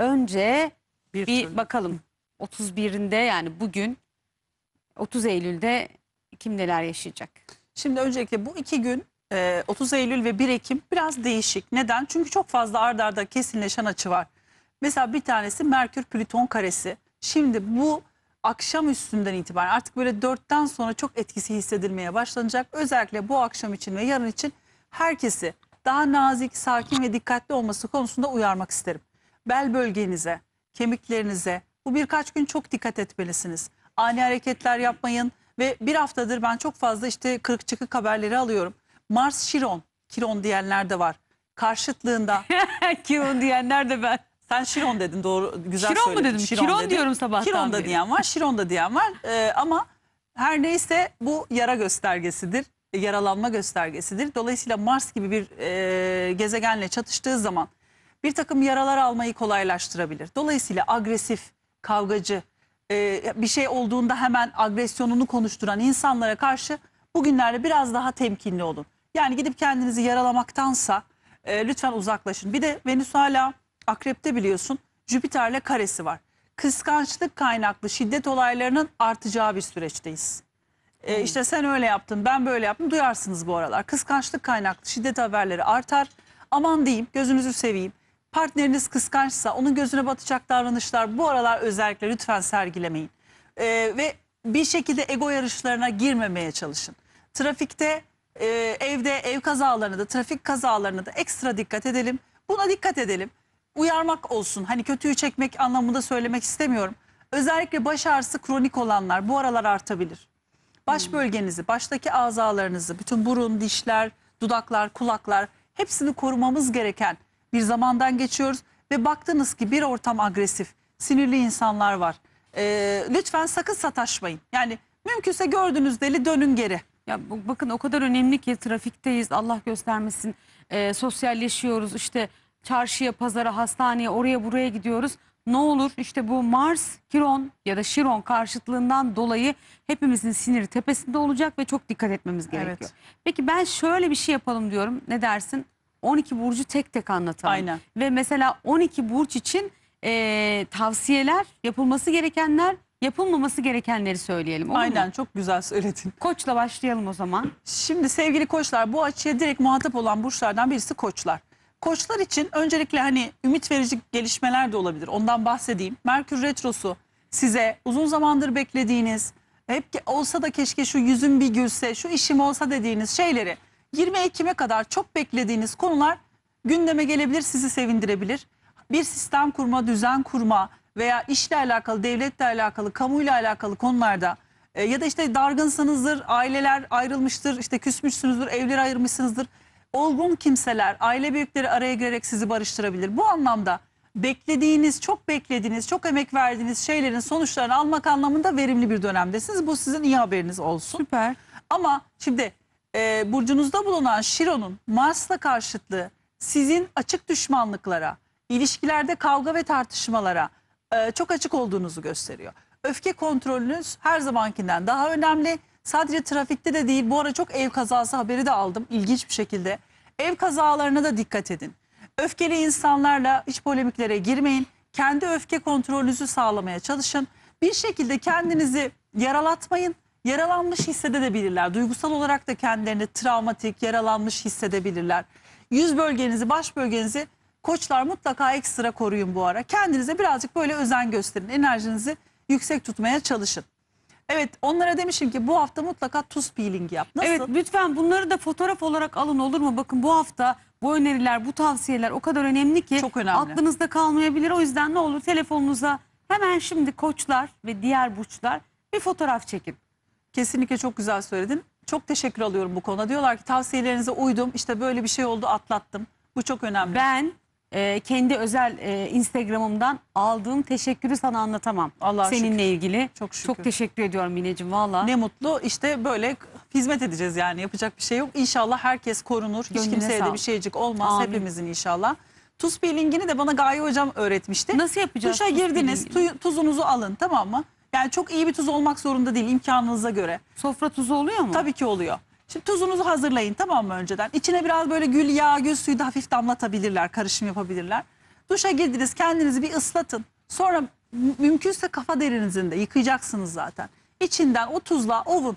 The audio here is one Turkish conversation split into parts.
önce bir, bir bakalım 31'inde yani bugün 30 Eylül'de kim neler yaşayacak? Şimdi öncelikle bu iki gün 30 e, Eylül ve 1 Ekim biraz değişik. Neden? Çünkü çok fazla ardarda arda kesinleşen açı var. Mesela bir tanesi Merkür Plüton karesi. Şimdi bu akşam üstünden itibaren artık böyle 4'ten sonra çok etkisi hissedilmeye başlanacak. Özellikle bu akşam için ve yarın için herkesi daha nazik, sakin ve dikkatli olması konusunda uyarmak isterim bel bölgenize, kemiklerinize bu birkaç gün çok dikkat etmelisiniz. Ani hareketler yapmayın ve bir haftadır ben çok fazla işte kırık çıkık haberleri alıyorum. Mars Şiron, Kiron diyenler de var. Karşıtlığında. Kiron diyenler de ben. Sen Şiron dedin doğru güzel Şiron söyledin. Şiron mu dedim? Şiron, Kiron dedim. diyorum sabahtan Kiron da beri. diyen var, Şiron da diyen var. Ee, ama her neyse bu yara göstergesidir. Yaralanma göstergesidir. Dolayısıyla Mars gibi bir e, gezegenle çatıştığı zaman bir takım yaralar almayı kolaylaştırabilir. Dolayısıyla agresif, kavgacı, e, bir şey olduğunda hemen agresyonunu konuşturan insanlara karşı bugünlerde biraz daha temkinli olun. Yani gidip kendinizi yaralamaktansa e, lütfen uzaklaşın. Bir de Venüs hala akrepte biliyorsun Jüpiter'le karesi var. Kıskançlık kaynaklı şiddet olaylarının artacağı bir süreçteyiz. E, İşte sen öyle yaptın ben böyle yaptım duyarsınız bu aralar. Kıskançlık kaynaklı şiddet haberleri artar. Aman diyeyim gözünüzü seveyim Partneriniz kıskançsa onun gözüne batacak davranışlar bu aralar özellikle lütfen sergilemeyin. Ee, ve bir şekilde ego yarışlarına girmemeye çalışın. Trafikte, e, evde, ev kazalarına da, trafik kazalarına da ekstra dikkat edelim. Buna dikkat edelim. Uyarmak olsun. Hani kötüyü çekmek anlamında söylemek istemiyorum. Özellikle baş ağrısı kronik olanlar bu aralar artabilir. Baş hmm. bölgenizi, baştaki azalarınızı, bütün burun, dişler, dudaklar, kulaklar hepsini korumamız gereken bir zamandan geçiyoruz ve baktınız ki bir ortam agresif, sinirli insanlar var. Ee, lütfen sakın sataşmayın. Yani mümkünse gördüğünüz deli dönün geri. Ya bu- bakın o kadar önemli ki trafikteyiz Allah göstermesin Ee, sosyalleşiyoruz işte çarşıya pazara hastaneye oraya buraya gidiyoruz. Ne olur işte bu Mars, Kiron ya da Şiron karşıtlığından dolayı hepimizin siniri tepesinde olacak ve çok dikkat etmemiz gerekiyor. Evet. Peki ben şöyle bir şey yapalım diyorum ne dersin? 12 burcu tek tek anlatalım. Aynen. Ve mesela 12 burç için e, tavsiyeler, yapılması gerekenler, yapılmaması gerekenleri söyleyelim. Aynen mu? çok güzel söyledin. Koçla başlayalım o zaman. Şimdi sevgili koçlar bu açıya direkt muhatap olan burçlardan birisi koçlar. Koçlar için öncelikle hani ümit verici gelişmeler de olabilir. Ondan bahsedeyim. Merkür Retrosu size uzun zamandır beklediğiniz, hep olsa da keşke şu yüzüm bir gülse, şu işim olsa dediğiniz şeyleri 20 Ekim'e kadar çok beklediğiniz konular gündeme gelebilir, sizi sevindirebilir. Bir sistem kurma, düzen kurma veya işle alakalı, devletle alakalı, kamuyla alakalı konularda e, ya da işte dargınsınızdır, aileler ayrılmıştır, işte küsmüşsünüzdür, evleri ayırmışsınızdır. Olgun kimseler, aile büyükleri araya girerek sizi barıştırabilir. Bu anlamda beklediğiniz, çok beklediğiniz, çok emek verdiğiniz şeylerin sonuçlarını almak anlamında verimli bir dönemdesiniz. Bu sizin iyi haberiniz olsun. Süper. Ama şimdi e, burcunuzda bulunan Şiron'un Mars'la karşıtlığı sizin açık düşmanlıklara, ilişkilerde kavga ve tartışmalara e, çok açık olduğunuzu gösteriyor. Öfke kontrolünüz her zamankinden daha önemli. Sadece trafikte de değil bu ara çok ev kazası haberi de aldım ilginç bir şekilde. Ev kazalarına da dikkat edin. Öfkeli insanlarla hiç polemiklere girmeyin. Kendi öfke kontrolünüzü sağlamaya çalışın. Bir şekilde kendinizi yaralatmayın yaralanmış hissedebilirler. Duygusal olarak da kendilerini travmatik, yaralanmış hissedebilirler. Yüz bölgenizi, baş bölgenizi koçlar mutlaka ekstra koruyun bu ara. Kendinize birazcık böyle özen gösterin. Enerjinizi yüksek tutmaya çalışın. Evet onlara demişim ki bu hafta mutlaka tuz peelingi yap. Nasıl? Evet lütfen bunları da fotoğraf olarak alın olur mu? Bakın bu hafta bu öneriler, bu tavsiyeler o kadar önemli ki Çok önemli. aklınızda kalmayabilir. O yüzden ne olur telefonunuza hemen şimdi koçlar ve diğer burçlar bir fotoğraf çekin. Kesinlikle çok güzel söyledin. Çok teşekkür alıyorum bu konuda. Diyorlar ki tavsiyelerinize uydum. İşte böyle bir şey oldu atlattım. Bu çok önemli. Ben e, kendi özel e, Instagram'ımdan aldığım teşekkürü sana anlatamam. Allah Seninle şükür. ilgili. Çok şükür. Çok teşekkür ediyorum Mineciğim valla. Ne mutlu işte böyle hizmet edeceğiz yani yapacak bir şey yok. İnşallah herkes korunur. Hiç Gönlüne kimseye de bir şeycik olmaz Amin. hepimizin inşallah. Tuz peelingini de bana Gaye hocam öğretmişti. Nasıl yapacağız? Duşa girdiniz tu- tuzunuzu alın tamam mı? Yani çok iyi bir tuz olmak zorunda değil imkanınıza göre. Sofra tuzu oluyor mu? Tabii ki oluyor. Şimdi tuzunuzu hazırlayın tamam mı önceden? İçine biraz böyle gül yağı, gül suyu da hafif damlatabilirler, karışım yapabilirler. Duşa girdiniz, kendinizi bir ıslatın. Sonra mümkünse kafa derinizin de yıkayacaksınız zaten. İçinden o tuzla ovun.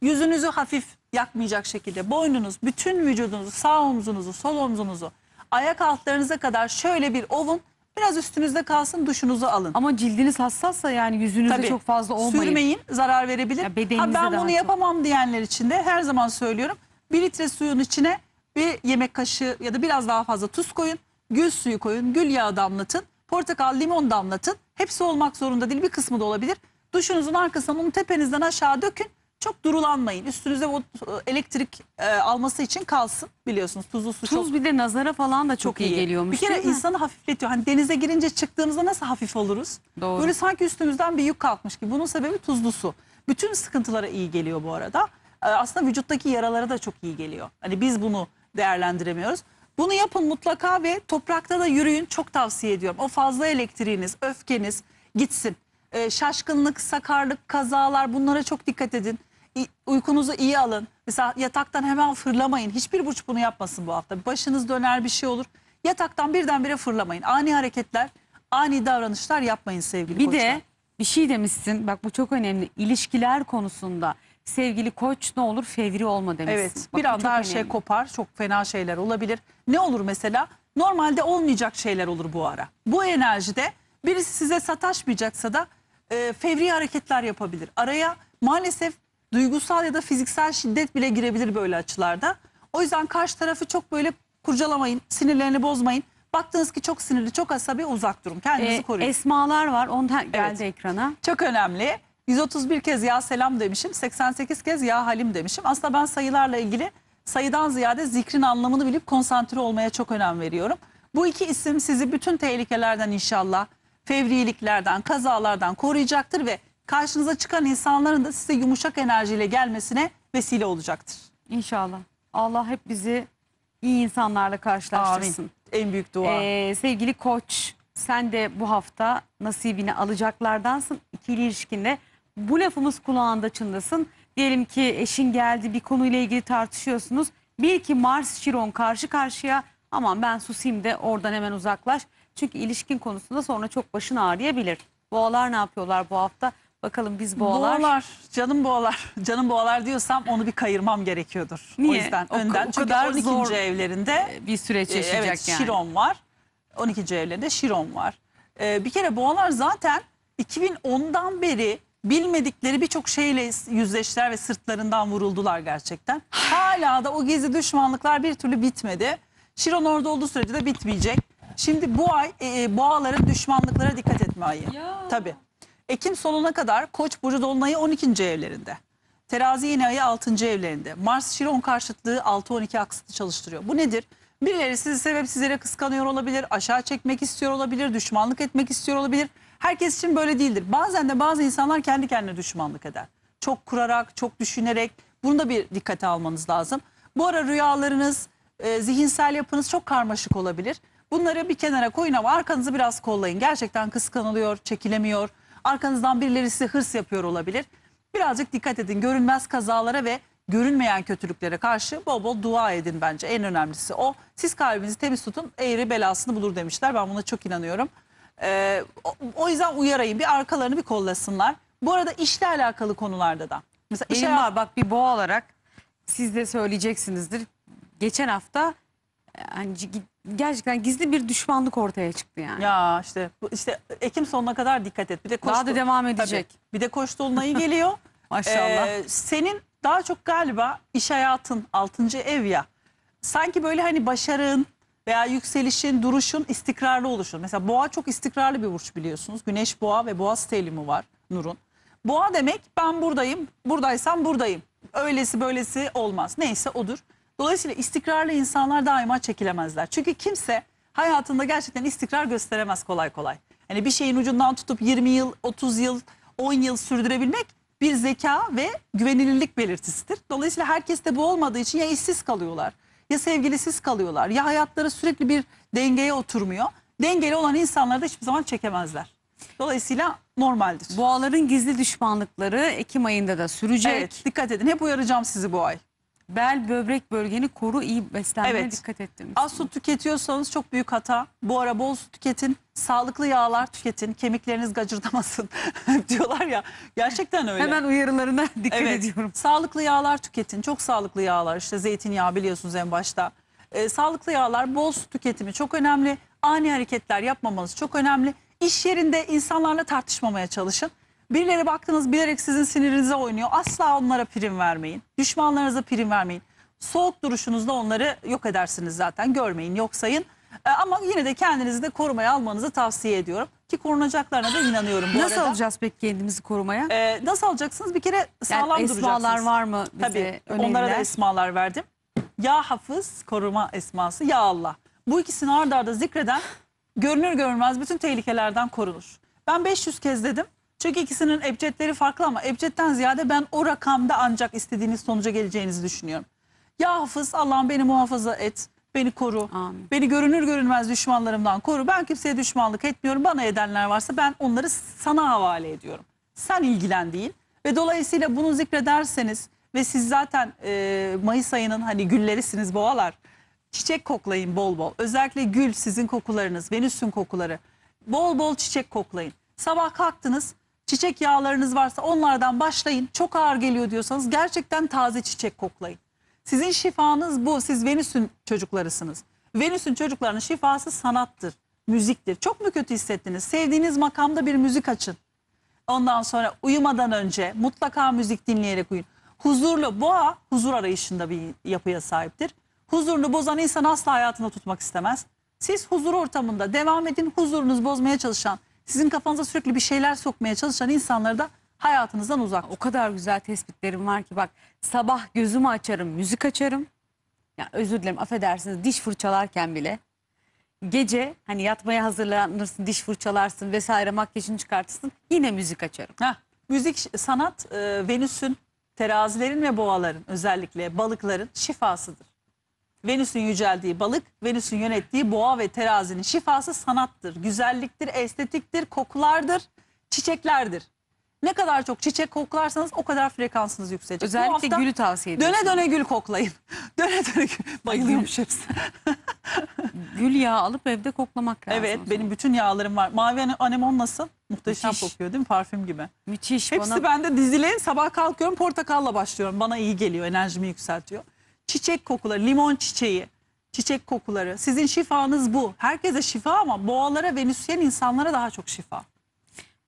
Yüzünüzü hafif yakmayacak şekilde boynunuz, bütün vücudunuzu, sağ omzunuzu, sol omzunuzu, ayak altlarınıza kadar şöyle bir ovun. Biraz üstünüzde kalsın duşunuzu alın. Ama cildiniz hassassa yani yüzünüzde Tabii. çok fazla olmayın. Sürmeyin zarar verebilir. Ya ha, ben bunu çok. yapamam diyenler için de her zaman söylüyorum. Bir litre suyun içine bir yemek kaşığı ya da biraz daha fazla tuz koyun. Gül suyu koyun, gül yağı damlatın, portakal, limon damlatın. Hepsi olmak zorunda değil bir kısmı da olabilir. Duşunuzun arkasına bunu tepenizden aşağı dökün. Çok durulanmayın. Üstünüze o e, elektrik e, alması için kalsın biliyorsunuz. Tuzlu su çok Tuz bir de nazara falan da çok, iyi, geliyormuş. Bir kere değil insanı hafifletiyor. Hani denize girince çıktığımızda nasıl hafif oluruz? Doğru. Böyle sanki üstümüzden bir yük kalkmış gibi. Bunun sebebi tuzlu su. Bütün sıkıntılara iyi geliyor bu arada. E, aslında vücuttaki yaralara da çok iyi geliyor. Hani biz bunu değerlendiremiyoruz. Bunu yapın mutlaka ve toprakta da yürüyün. Çok tavsiye ediyorum. O fazla elektriğiniz, öfkeniz gitsin e, şaşkınlık, sakarlık, kazalar bunlara çok dikkat edin. uykunuzu iyi alın. Mesela yataktan hemen fırlamayın. Hiçbir burç bunu yapmasın bu hafta. Başınız döner bir şey olur. Yataktan birdenbire fırlamayın. Ani hareketler, ani davranışlar yapmayın sevgili bir koçlar. Bir de bir şey demişsin bak bu çok önemli. İlişkiler konusunda sevgili koç ne olur fevri olma demişsin. Evet bak, bir anda her şey önemli. şey kopar çok fena şeyler olabilir. Ne olur mesela? Normalde olmayacak şeyler olur bu ara. Bu enerjide birisi size sataşmayacaksa da e, fevri hareketler yapabilir. Araya maalesef duygusal ya da fiziksel şiddet bile girebilir böyle açılarda. O yüzden karşı tarafı çok böyle kurcalamayın, sinirlerini bozmayın. Baktınız ki çok sinirli, çok asabi uzak durun. Kendinizi ee, koruyun. Esmalar var ondan geldi evet. ekrana. Çok önemli. 131 kez ya selam demişim, 88 kez ya halim demişim. Aslında ben sayılarla ilgili sayıdan ziyade zikrin anlamını bilip konsantre olmaya çok önem veriyorum. Bu iki isim sizi bütün tehlikelerden inşallah fevriliklerden, kazalardan koruyacaktır ve karşınıza çıkan insanların da size yumuşak enerjiyle gelmesine vesile olacaktır. İnşallah. Allah hep bizi iyi insanlarla karşılaştırsın. Amin. En büyük dua. Ee, sevgili koç sen de bu hafta nasibini alacaklardansın ikili ilişkinde. Bu lafımız kulağında çınlasın. Diyelim ki eşin geldi bir konuyla ilgili tartışıyorsunuz. Bil ki Mars Chiron karşı karşıya aman ben susayım de oradan hemen uzaklaş. Çünkü ilişkin konusunda sonra çok başın ağrıyabilir. Boğalar ne yapıyorlar bu hafta? Bakalım biz boğalar. Boğalar, canım boğalar. Canım boğalar diyorsam onu bir kayırmam gerekiyordur. Niye? O yüzden o, önden. O Çünkü 12. Zor evlerinde e, bir süreç e, yaşayacak evet, yani. Şiron var. 12. evlerinde Şiron var. E, bir kere boğalar zaten 2010'dan beri bilmedikleri birçok şeyle yüzleştiler ve sırtlarından vuruldular gerçekten. Hala da o gizli düşmanlıklar bir türlü bitmedi. Şiron orada olduğu sürece de bitmeyecek. Şimdi bu ay e, e boğaların düşmanlıklara dikkat etme ayı. Ya. Tabii. Ekim sonuna kadar Koç burcu dolunayı 12. evlerinde. Terazi yeni ayı 6. evlerinde. Mars Şiron karşıtlığı 6-12 aksını çalıştırıyor. Bu nedir? Birileri sizi sebep sizlere kıskanıyor olabilir, aşağı çekmek istiyor olabilir, düşmanlık etmek istiyor olabilir. Herkes için böyle değildir. Bazen de bazı insanlar kendi kendine düşmanlık eder. Çok kurarak, çok düşünerek bunu da bir dikkate almanız lazım. Bu ara rüyalarınız, e, zihinsel yapınız çok karmaşık olabilir. Bunları bir kenara koyun ama arkanızı biraz kollayın. Gerçekten kıskanılıyor, çekilemiyor. Arkanızdan birileri size hırs yapıyor olabilir. Birazcık dikkat edin. Görünmez kazalara ve görünmeyen kötülüklere karşı bol bol dua edin bence. En önemlisi o. Siz kalbinizi temiz tutun. Eğri belasını bulur demişler. Ben buna çok inanıyorum. Ee, o, yüzden uyarayım. Bir arkalarını bir kollasınlar. Bu arada işle alakalı konularda da. Mesela işe var bak bir boğa olarak siz de söyleyeceksinizdir. Geçen hafta e, hani gerçekten gizli bir düşmanlık ortaya çıktı yani. Ya işte işte Ekim sonuna kadar dikkat et. Bir de Daha da devam edecek. Tabii. Bir de koştu ayı geliyor. Maşallah. Ee, senin daha çok galiba iş hayatın 6. ev ya. Sanki böyle hani başarın veya yükselişin, duruşun istikrarlı oluşun. Mesela boğa çok istikrarlı bir burç biliyorsunuz. Güneş boğa ve boğa stelimi var Nur'un. Boğa demek ben buradayım, buradaysam buradayım. Öylesi böylesi olmaz. Neyse odur. Dolayısıyla istikrarlı insanlar daima çekilemezler. Çünkü kimse hayatında gerçekten istikrar gösteremez kolay kolay. Hani bir şeyin ucundan tutup 20 yıl, 30 yıl, 10 yıl sürdürebilmek bir zeka ve güvenilirlik belirtisidir. Dolayısıyla herkes de bu olmadığı için ya işsiz kalıyorlar, ya sevgilisiz kalıyorlar, ya hayatları sürekli bir dengeye oturmuyor. Dengeli olan insanlar da hiçbir zaman çekemezler. Dolayısıyla normaldir. Boğaların gizli düşmanlıkları Ekim ayında da sürecek. Evet, dikkat edin. Hep uyaracağım sizi bu ay bel böbrek bölgeni koru iyi beslenmeye Evet. dikkat et demiş. Az su tüketiyorsanız çok büyük hata. Bu ara bol su tüketin, sağlıklı yağlar tüketin, kemikleriniz gacırdamasın diyorlar ya. Gerçekten öyle. Hemen uyarılarına dikkat Evet. ediyorum. Sağlıklı yağlar tüketin. Çok sağlıklı yağlar işte zeytinyağı biliyorsunuz en başta. Ee, sağlıklı yağlar, bol su tüketimi çok önemli. Ani hareketler yapmamanız çok önemli. İş yerinde insanlarla tartışmamaya çalışın. Birileri baktınız bilerek sizin sinirinize oynuyor. Asla onlara prim vermeyin. Düşmanlarınıza prim vermeyin. Soğuk duruşunuzda onları yok edersiniz zaten. Görmeyin, yok sayın. E, ama yine de kendinizi de korumaya almanızı tavsiye ediyorum. Ki korunacaklarına da inanıyorum bu Nasıl arada. alacağız peki kendimizi korumaya? Ee, nasıl alacaksınız? Bir kere sağlam yani esmalar duracaksınız. var mı bize Tabii, onlara da esmalar verdim. Ya hafız, koruma esması, ya Allah. Bu ikisini ardarda zikreden görünür görünmez bütün tehlikelerden korunur. Ben 500 kez dedim. Çünkü ikisinin ebcedleri farklı ama ebcedden ziyade ben o rakamda ancak istediğiniz sonuca geleceğinizi düşünüyorum. Ya hafız Allah'ım beni muhafaza et, beni koru, Amin. beni görünür görünmez düşmanlarımdan koru. Ben kimseye düşmanlık etmiyorum, bana edenler varsa ben onları sana havale ediyorum. Sen ilgilen değil ve dolayısıyla bunu zikrederseniz ve siz zaten e, Mayıs ayının hani güllerisiniz boğalar. Çiçek koklayın bol bol. Özellikle gül sizin kokularınız, Venüs'ün kokuları. Bol bol çiçek koklayın. Sabah kalktınız Çiçek yağlarınız varsa onlardan başlayın. Çok ağır geliyor diyorsanız gerçekten taze çiçek koklayın. Sizin şifanız bu. Siz Venüs'ün çocuklarısınız. Venüs'ün çocuklarının şifası sanattır, müziktir. Çok mu kötü hissettiniz? Sevdiğiniz makamda bir müzik açın. Ondan sonra uyumadan önce mutlaka müzik dinleyerek uyuyun. Huzurlu boğa huzur arayışında bir yapıya sahiptir. Huzurunu bozan insan asla hayatında tutmak istemez. Siz huzur ortamında devam edin Huzurunuzu bozmaya çalışan sizin kafanıza sürekli bir şeyler sokmaya çalışan insanları da hayatınızdan uzak. O kadar güzel tespitlerim var ki bak sabah gözümü açarım, müzik açarım. Ya özür dilerim affedersiniz diş fırçalarken bile gece hani yatmaya hazırlanırsın, diş fırçalarsın vesaire makyajını çıkartırsın yine müzik açarım. Heh, müzik, sanat, e, Venüs'ün, terazilerin ve boğaların özellikle balıkların şifasıdır. Venüs'ün yüceldiği balık, Venüs'ün yönettiği boğa ve terazinin şifası sanattır, güzelliktir, estetiktir, kokulardır, çiçeklerdir. Ne kadar çok çiçek koklarsanız o kadar frekansınız yükselecek. Özellikle gülü tavsiye ediyorum. Döne döne gül koklayın. döne döne gül. Bayılıyormuş hepsi. gül yağı alıp evde koklamak lazım. Evet benim bütün yağlarım var. Mavi anemon nasıl? Muhteşem Müthiş. kokuyor değil mi? Parfüm gibi. Müthiş. Hepsi bana... bende dizileyin. Sabah kalkıyorum portakalla başlıyorum. Bana iyi geliyor. Enerjimi yükseltiyor çiçek kokuları, limon çiçeği, çiçek kokuları. Sizin şifanız bu. Herkese şifa ama boğalara, venüsyen insanlara daha çok şifa.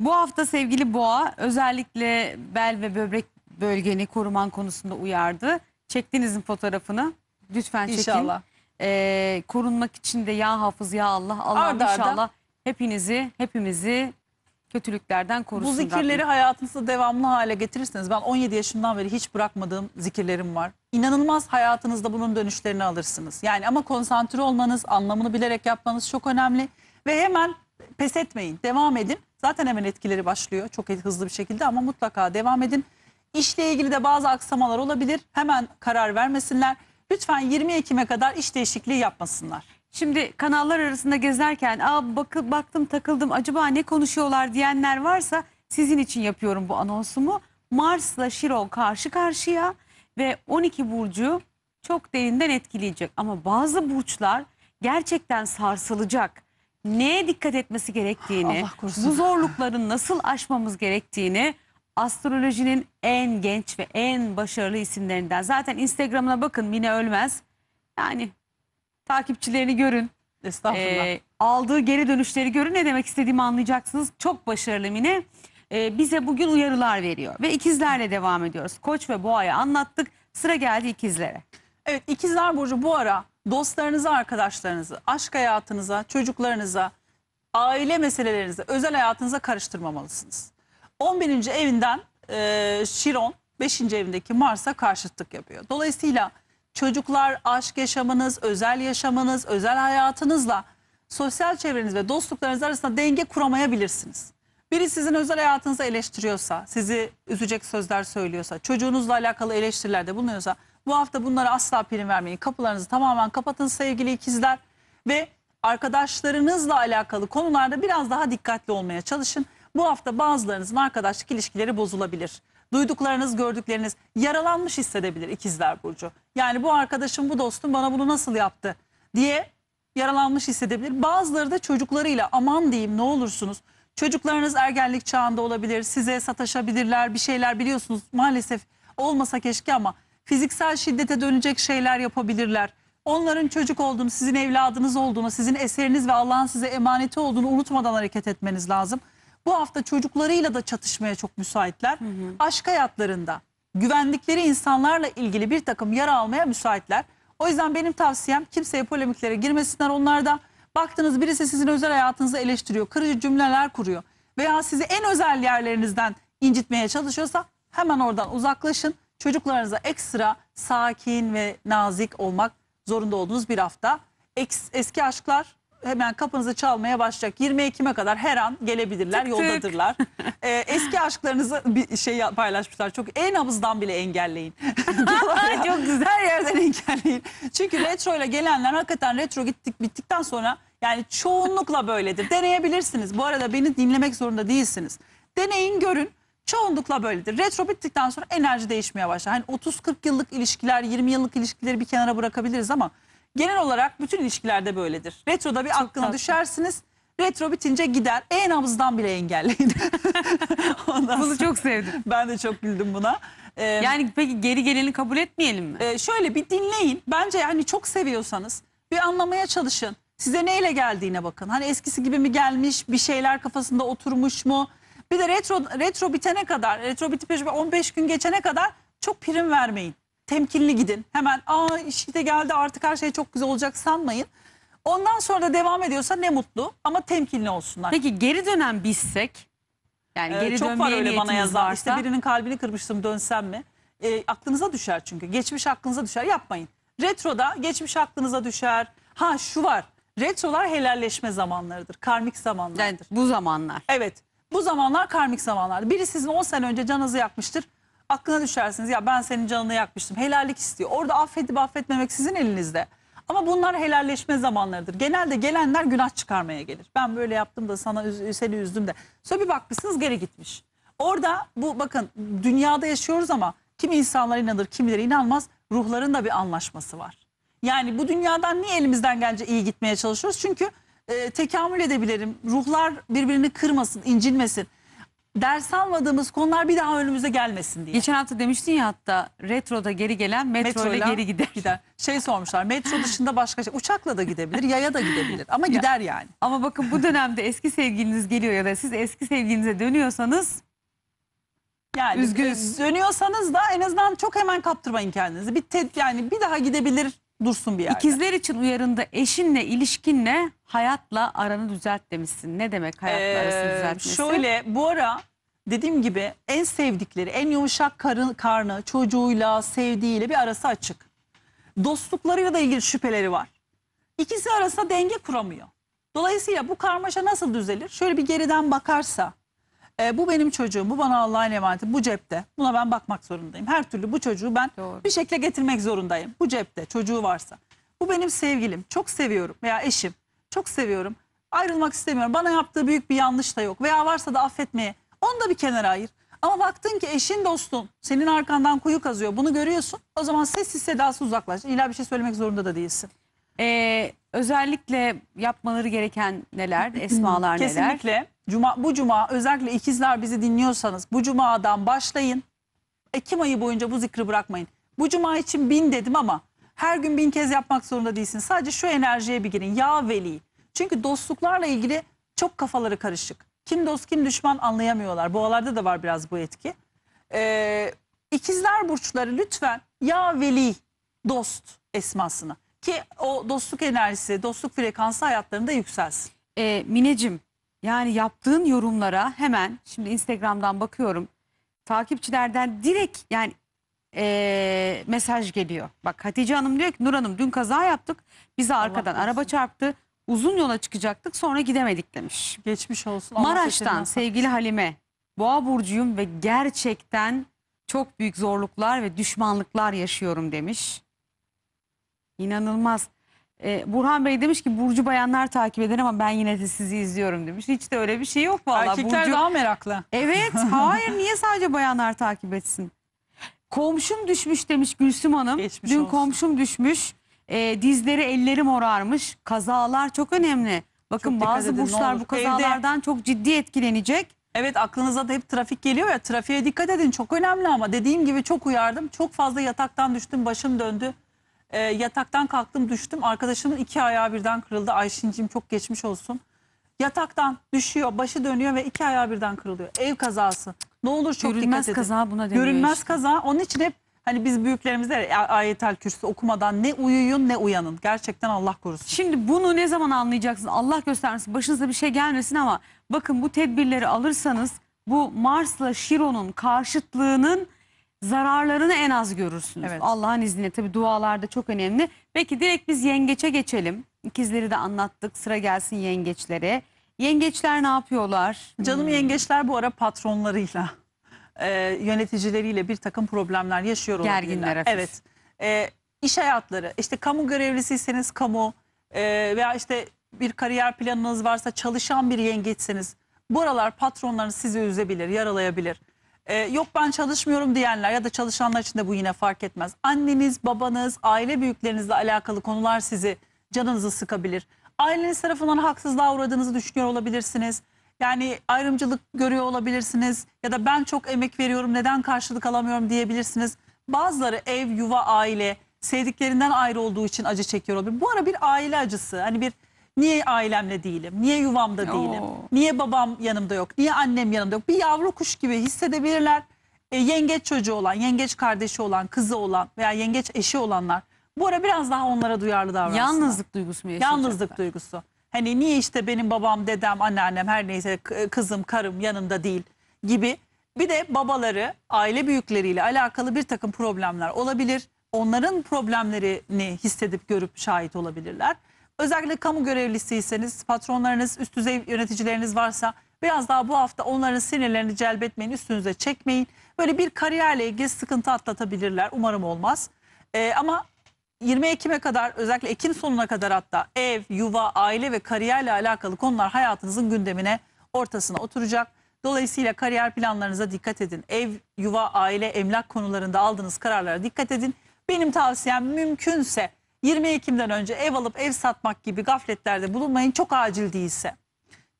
Bu hafta sevgili boğa özellikle bel ve böbrek bölgeni koruman konusunda uyardı. Çektiğinizin fotoğrafını lütfen çekin. İnşallah. Ee, korunmak için de ya hafız ya Allah. Allah arda, inşallah arda. hepinizi, hepimizi kötülüklerden korusun. Bu zikirleri Rabbim. hayatınızda devamlı hale getirirseniz ben 17 yaşından beri hiç bırakmadığım zikirlerim var. İnanılmaz hayatınızda bunun dönüşlerini alırsınız. Yani ama konsantre olmanız, anlamını bilerek yapmanız çok önemli ve hemen pes etmeyin. Devam edin. Zaten hemen etkileri başlıyor çok hızlı bir şekilde ama mutlaka devam edin. İşle ilgili de bazı aksamalar olabilir. Hemen karar vermesinler. Lütfen 20 Ekim'e kadar iş değişikliği yapmasınlar. Şimdi kanallar arasında gezerken Aa, bakı, baktım takıldım acaba ne konuşuyorlar diyenler varsa sizin için yapıyorum bu anonsumu. Mars'la Şiron karşı karşıya ve 12 burcu çok derinden etkileyecek. Ama bazı burçlar gerçekten sarsılacak. Neye dikkat etmesi gerektiğini, bu zorlukların nasıl aşmamız gerektiğini astrolojinin en genç ve en başarılı isimlerinden. Zaten Instagram'ına bakın Mine Ölmez. Yani Takipçilerini görün. Estağfurullah. E, aldığı geri dönüşleri görün. Ne demek istediğimi anlayacaksınız. Çok başarılı Mine. E, bize bugün uyarılar veriyor. Ve ikizlerle devam ediyoruz. Koç ve Boğa'ya anlattık. Sıra geldi ikizlere. Evet ikizler Burcu bu ara dostlarınızı, arkadaşlarınızı, aşk hayatınıza, çocuklarınıza, aile meselelerinize, özel hayatınıza karıştırmamalısınız. 11. evinden e, Şiron 5. evindeki Mars'a karşıtlık yapıyor. Dolayısıyla Çocuklar, aşk yaşamınız, özel yaşamınız, özel hayatınızla sosyal çevreniz ve dostluklarınız arasında denge kuramayabilirsiniz. Biri sizin özel hayatınızı eleştiriyorsa, sizi üzecek sözler söylüyorsa, çocuğunuzla alakalı eleştirilerde bulunuyorsa bu hafta bunlara asla prim vermeyin. Kapılarınızı tamamen kapatın sevgili ikizler ve arkadaşlarınızla alakalı konularda biraz daha dikkatli olmaya çalışın. Bu hafta bazılarınızın arkadaşlık ilişkileri bozulabilir duyduklarınız, gördükleriniz yaralanmış hissedebilir ikizler Burcu. Yani bu arkadaşım, bu dostum bana bunu nasıl yaptı diye yaralanmış hissedebilir. Bazıları da çocuklarıyla aman diyeyim ne olursunuz. Çocuklarınız ergenlik çağında olabilir, size sataşabilirler, bir şeyler biliyorsunuz maalesef olmasa keşke ama fiziksel şiddete dönecek şeyler yapabilirler. Onların çocuk olduğunu, sizin evladınız olduğunu, sizin eseriniz ve Allah'ın size emaneti olduğunu unutmadan hareket etmeniz lazım. Bu hafta çocuklarıyla da çatışmaya çok müsaitler. Hı hı. Aşk hayatlarında güvendikleri insanlarla ilgili bir takım yara almaya müsaitler. O yüzden benim tavsiyem kimseye polemiklere girmesinler onlarda. Baktınız birisi sizin özel hayatınızı eleştiriyor, kırıcı cümleler kuruyor veya sizi en özel yerlerinizden incitmeye çalışıyorsa hemen oradan uzaklaşın. Çocuklarınıza ekstra sakin ve nazik olmak zorunda olduğunuz bir hafta. Eks, eski aşklar hemen kapınızı çalmaya başlayacak. 20 Ekim'e kadar her an gelebilirler, tık yoldadırlar. Ee, eski aşklarınızı bir şey paylaşmışlar. Çok en nabızdan bile engelleyin. ya, Çok güzel. Her yerden engelleyin. Çünkü retro ile gelenler hakikaten retro gittik bittikten sonra yani çoğunlukla böyledir. Deneyebilirsiniz. Bu arada beni dinlemek zorunda değilsiniz. Deneyin görün. Çoğunlukla böyledir. Retro bittikten sonra enerji değişmeye başlar. Hani 30-40 yıllık ilişkiler, 20 yıllık ilişkileri bir kenara bırakabiliriz ama Genel olarak bütün ilişkilerde böyledir. Retroda bir aklına düşersiniz. Retro bitince gider. E-nabızdan bile engelleyin. Ondan Bunu çok sevdim. Ben de çok güldüm buna. Ee, yani peki geri geleni kabul etmeyelim mi? E, şöyle bir dinleyin. Bence yani çok seviyorsanız bir anlamaya çalışın. Size neyle geldiğine bakın. Hani eskisi gibi mi gelmiş, bir şeyler kafasında oturmuş mu? Bir de retro retro bitene kadar, retro bitip 15 gün geçene kadar çok prim vermeyin temkinli gidin. Hemen aa işte geldi artık her şey çok güzel olacak sanmayın. Ondan sonra da devam ediyorsa ne mutlu ama temkinli olsunlar. Peki geri dönen bizsek? Yani Ee, geri çok var öyle bana yazan. varsa. İşte birinin kalbini kırmıştım dönsem mi? Ee, aklınıza düşer çünkü. Geçmiş aklınıza düşer. Yapmayın. Retroda geçmiş aklınıza düşer. Ha şu var. Retrolar helalleşme zamanlarıdır. Karmik zamanlardır. Yani bu zamanlar. Evet. Bu zamanlar karmik zamanlardır. Biri sizin 10 sene önce canınızı yakmıştır aklına düşersiniz. Ya ben senin canını yakmıştım. Helallik istiyor. Orada affedip affetmemek sizin elinizde. Ama bunlar helalleşme zamanlarıdır. Genelde gelenler günah çıkarmaya gelir. Ben böyle yaptım da sana seni üzdüm de. Sonra bir bakmışsınız geri gitmiş. Orada bu bakın dünyada yaşıyoruz ama kimi insanlar inanır kimileri inanmaz. Ruhların da bir anlaşması var. Yani bu dünyadan niye elimizden gelince iyi gitmeye çalışıyoruz? Çünkü e, tekamül edebilirim. Ruhlar birbirini kırmasın, incinmesin ders almadığımız konular bir daha önümüze gelmesin diye. Geçen hafta demiştin ya hatta retroda geri gelen metro, metro ile geri gider. gider. Şey sormuşlar metro dışında başka şey uçakla da gidebilir yaya da gidebilir ama ya, gider yani. Ama bakın bu dönemde eski sevgiliniz geliyor ya da siz eski sevgilinize dönüyorsanız yani üzgün e, dönüyorsanız da en azından çok hemen kaptırmayın kendinizi. Bir ted yani bir daha gidebilir dursun bir yerde. İkizler için uyarında eşinle, ilişkinle, hayatla aranı düzelt demişsin. Ne demek hayatla ee, arasını düzeltmesi? Şöyle bu ara dediğim gibi en sevdikleri, en yumuşak karın, karnı çocuğuyla, sevdiğiyle bir arası açık. Dostluklarıyla da ilgili şüpheleri var. İkisi arasında denge kuramıyor. Dolayısıyla bu karmaşa nasıl düzelir? Şöyle bir geriden bakarsa, e, bu benim çocuğum, bu bana Allah'ın emaneti, bu cepte. Buna ben bakmak zorundayım. Her türlü bu çocuğu ben Doğru. bir şekilde getirmek zorundayım. Bu cepte, çocuğu varsa. Bu benim sevgilim, çok seviyorum veya eşim, çok seviyorum. Ayrılmak istemiyorum. Bana yaptığı büyük bir yanlış da yok. Veya varsa da affetmeye. Onu da bir kenara ayır. Ama baktın ki eşin dostun senin arkandan kuyu kazıyor. Bunu görüyorsun. O zaman sessiz sedası uzaklaş. İlla bir şey söylemek zorunda da değilsin. Ee, Özellikle yapmaları gereken neler, esmalar neler? Kesinlikle. Cuma, bu cuma özellikle ikizler bizi dinliyorsanız bu cumadan başlayın. Ekim ayı boyunca bu zikri bırakmayın. Bu cuma için bin dedim ama her gün bin kez yapmak zorunda değilsin. Sadece şu enerjiye bir girin. Ya veli. Çünkü dostluklarla ilgili çok kafaları karışık. Kim dost kim düşman anlayamıyorlar. Boğalarda da var biraz bu etki. Ee, ikizler burçları lütfen ya veli dost esmasını ki o dostluk enerjisi, dostluk frekansı hayatlarında yükselsin. Ee, Mineciğim yani yaptığın yorumlara hemen şimdi Instagram'dan bakıyorum. Takipçilerden direkt yani e, mesaj geliyor. Bak Hatice Hanım diyor ki Nur Hanım dün kaza yaptık. Bizi arkadan Allah araba olsun. çarptı. Uzun yola çıkacaktık sonra gidemedik demiş. Geçmiş olsun. Maraş'tan sevgili Halime. Boğa burcuyum ve gerçekten çok büyük zorluklar ve düşmanlıklar yaşıyorum demiş. İnanılmaz. Ee, Burhan Bey demiş ki Burcu bayanlar takip eder ama ben yine de sizi izliyorum demiş. Hiç de öyle bir şey yok vallahi. Erkekler Burcu... daha meraklı. Evet. Hayır niye sadece bayanlar takip etsin? Komşum düşmüş demiş Gülsüm Hanım. Geçmiş Dün olsun. komşum düşmüş. E, dizleri elleri morarmış. Kazalar çok önemli. Bakın çok bazı edin, burçlar bu kazalardan Evde... çok ciddi etkilenecek. Evet aklınıza da hep trafik geliyor ya trafiğe dikkat edin çok önemli ama dediğim gibi çok uyardım. Çok fazla yataktan düştüm başım döndü. E, yataktan kalktım düştüm. Arkadaşımın iki ayağı birden kırıldı. Ayşinciğim çok geçmiş olsun. Yataktan düşüyor, başı dönüyor ve iki ayağı birden kırılıyor. Ev kazası. Ne olur çok Görünmez dikkat edin. kaza buna deniyor Görünmez işte. kaza. Onun için hep hani biz büyüklerimiz der ya, ayetel kürsü okumadan ne uyuyun ne uyanın. Gerçekten Allah korusun. Şimdi bunu ne zaman anlayacaksınız? Allah göstermesin. Başınıza bir şey gelmesin ama bakın bu tedbirleri alırsanız bu Mars'la Şiron'un karşıtlığının zararlarını en az görürsünüz. Evet. Allah'ın izniyle tabii dualarda çok önemli. Peki direkt biz yengeçe geçelim. İkizleri de anlattık. Sıra gelsin yengeçlere. Yengeçler ne yapıyorlar? Canım hmm. yengeçler bu ara patronlarıyla, e, yöneticileriyle bir takım problemler yaşıyor olabilirler. Gerginler hafif. Evet. E, iş hayatları, işte kamu görevlisiyseniz kamu e, veya işte bir kariyer planınız varsa çalışan bir yengeçseniz bu aralar patronlarınız sizi üzebilir, yaralayabilir. Ee, yok ben çalışmıyorum diyenler ya da çalışanlar için de bu yine fark etmez. Anneniz, babanız, aile büyüklerinizle alakalı konular sizi canınızı sıkabilir. Aileniz tarafından haksızlığa uğradığınızı düşünüyor olabilirsiniz. Yani ayrımcılık görüyor olabilirsiniz ya da ben çok emek veriyorum neden karşılık alamıyorum diyebilirsiniz. Bazıları ev, yuva, aile sevdiklerinden ayrı olduğu için acı çekiyor olabilir. Bu ara bir aile acısı hani bir Niye ailemle değilim? Niye yuvamda değilim? Oo. Niye babam yanımda yok? Niye annem yanımda yok? Bir yavru kuş gibi hissedebilirler. E, yengeç çocuğu olan, yengeç kardeşi olan, kızı olan veya yengeç eşi olanlar. Bu ara biraz daha onlara duyarlı davransınlar. Yalnızlık duygusu mu yaşayacaklar? Yalnızlık duygusu. Hani niye işte benim babam, dedem, anneannem her neyse kızım, karım yanımda değil gibi. Bir de babaları aile büyükleriyle alakalı bir takım problemler olabilir. Onların problemlerini hissedip görüp şahit olabilirler. Özellikle kamu görevlisiyseniz, patronlarınız, üst düzey yöneticileriniz varsa biraz daha bu hafta onların sinirlerini celbetmeyin, üstünüze çekmeyin. Böyle bir kariyerle ilgili sıkıntı atlatabilirler. Umarım olmaz. Ee, ama 20 Ekim'e kadar özellikle Ekim sonuna kadar hatta ev, yuva, aile ve kariyerle alakalı konular hayatınızın gündemine ortasına oturacak. Dolayısıyla kariyer planlarınıza dikkat edin. Ev, yuva, aile, emlak konularında aldığınız kararlara dikkat edin. Benim tavsiyem mümkünse 20 Ekim'den önce ev alıp ev satmak gibi gafletlerde bulunmayın çok acil değilse.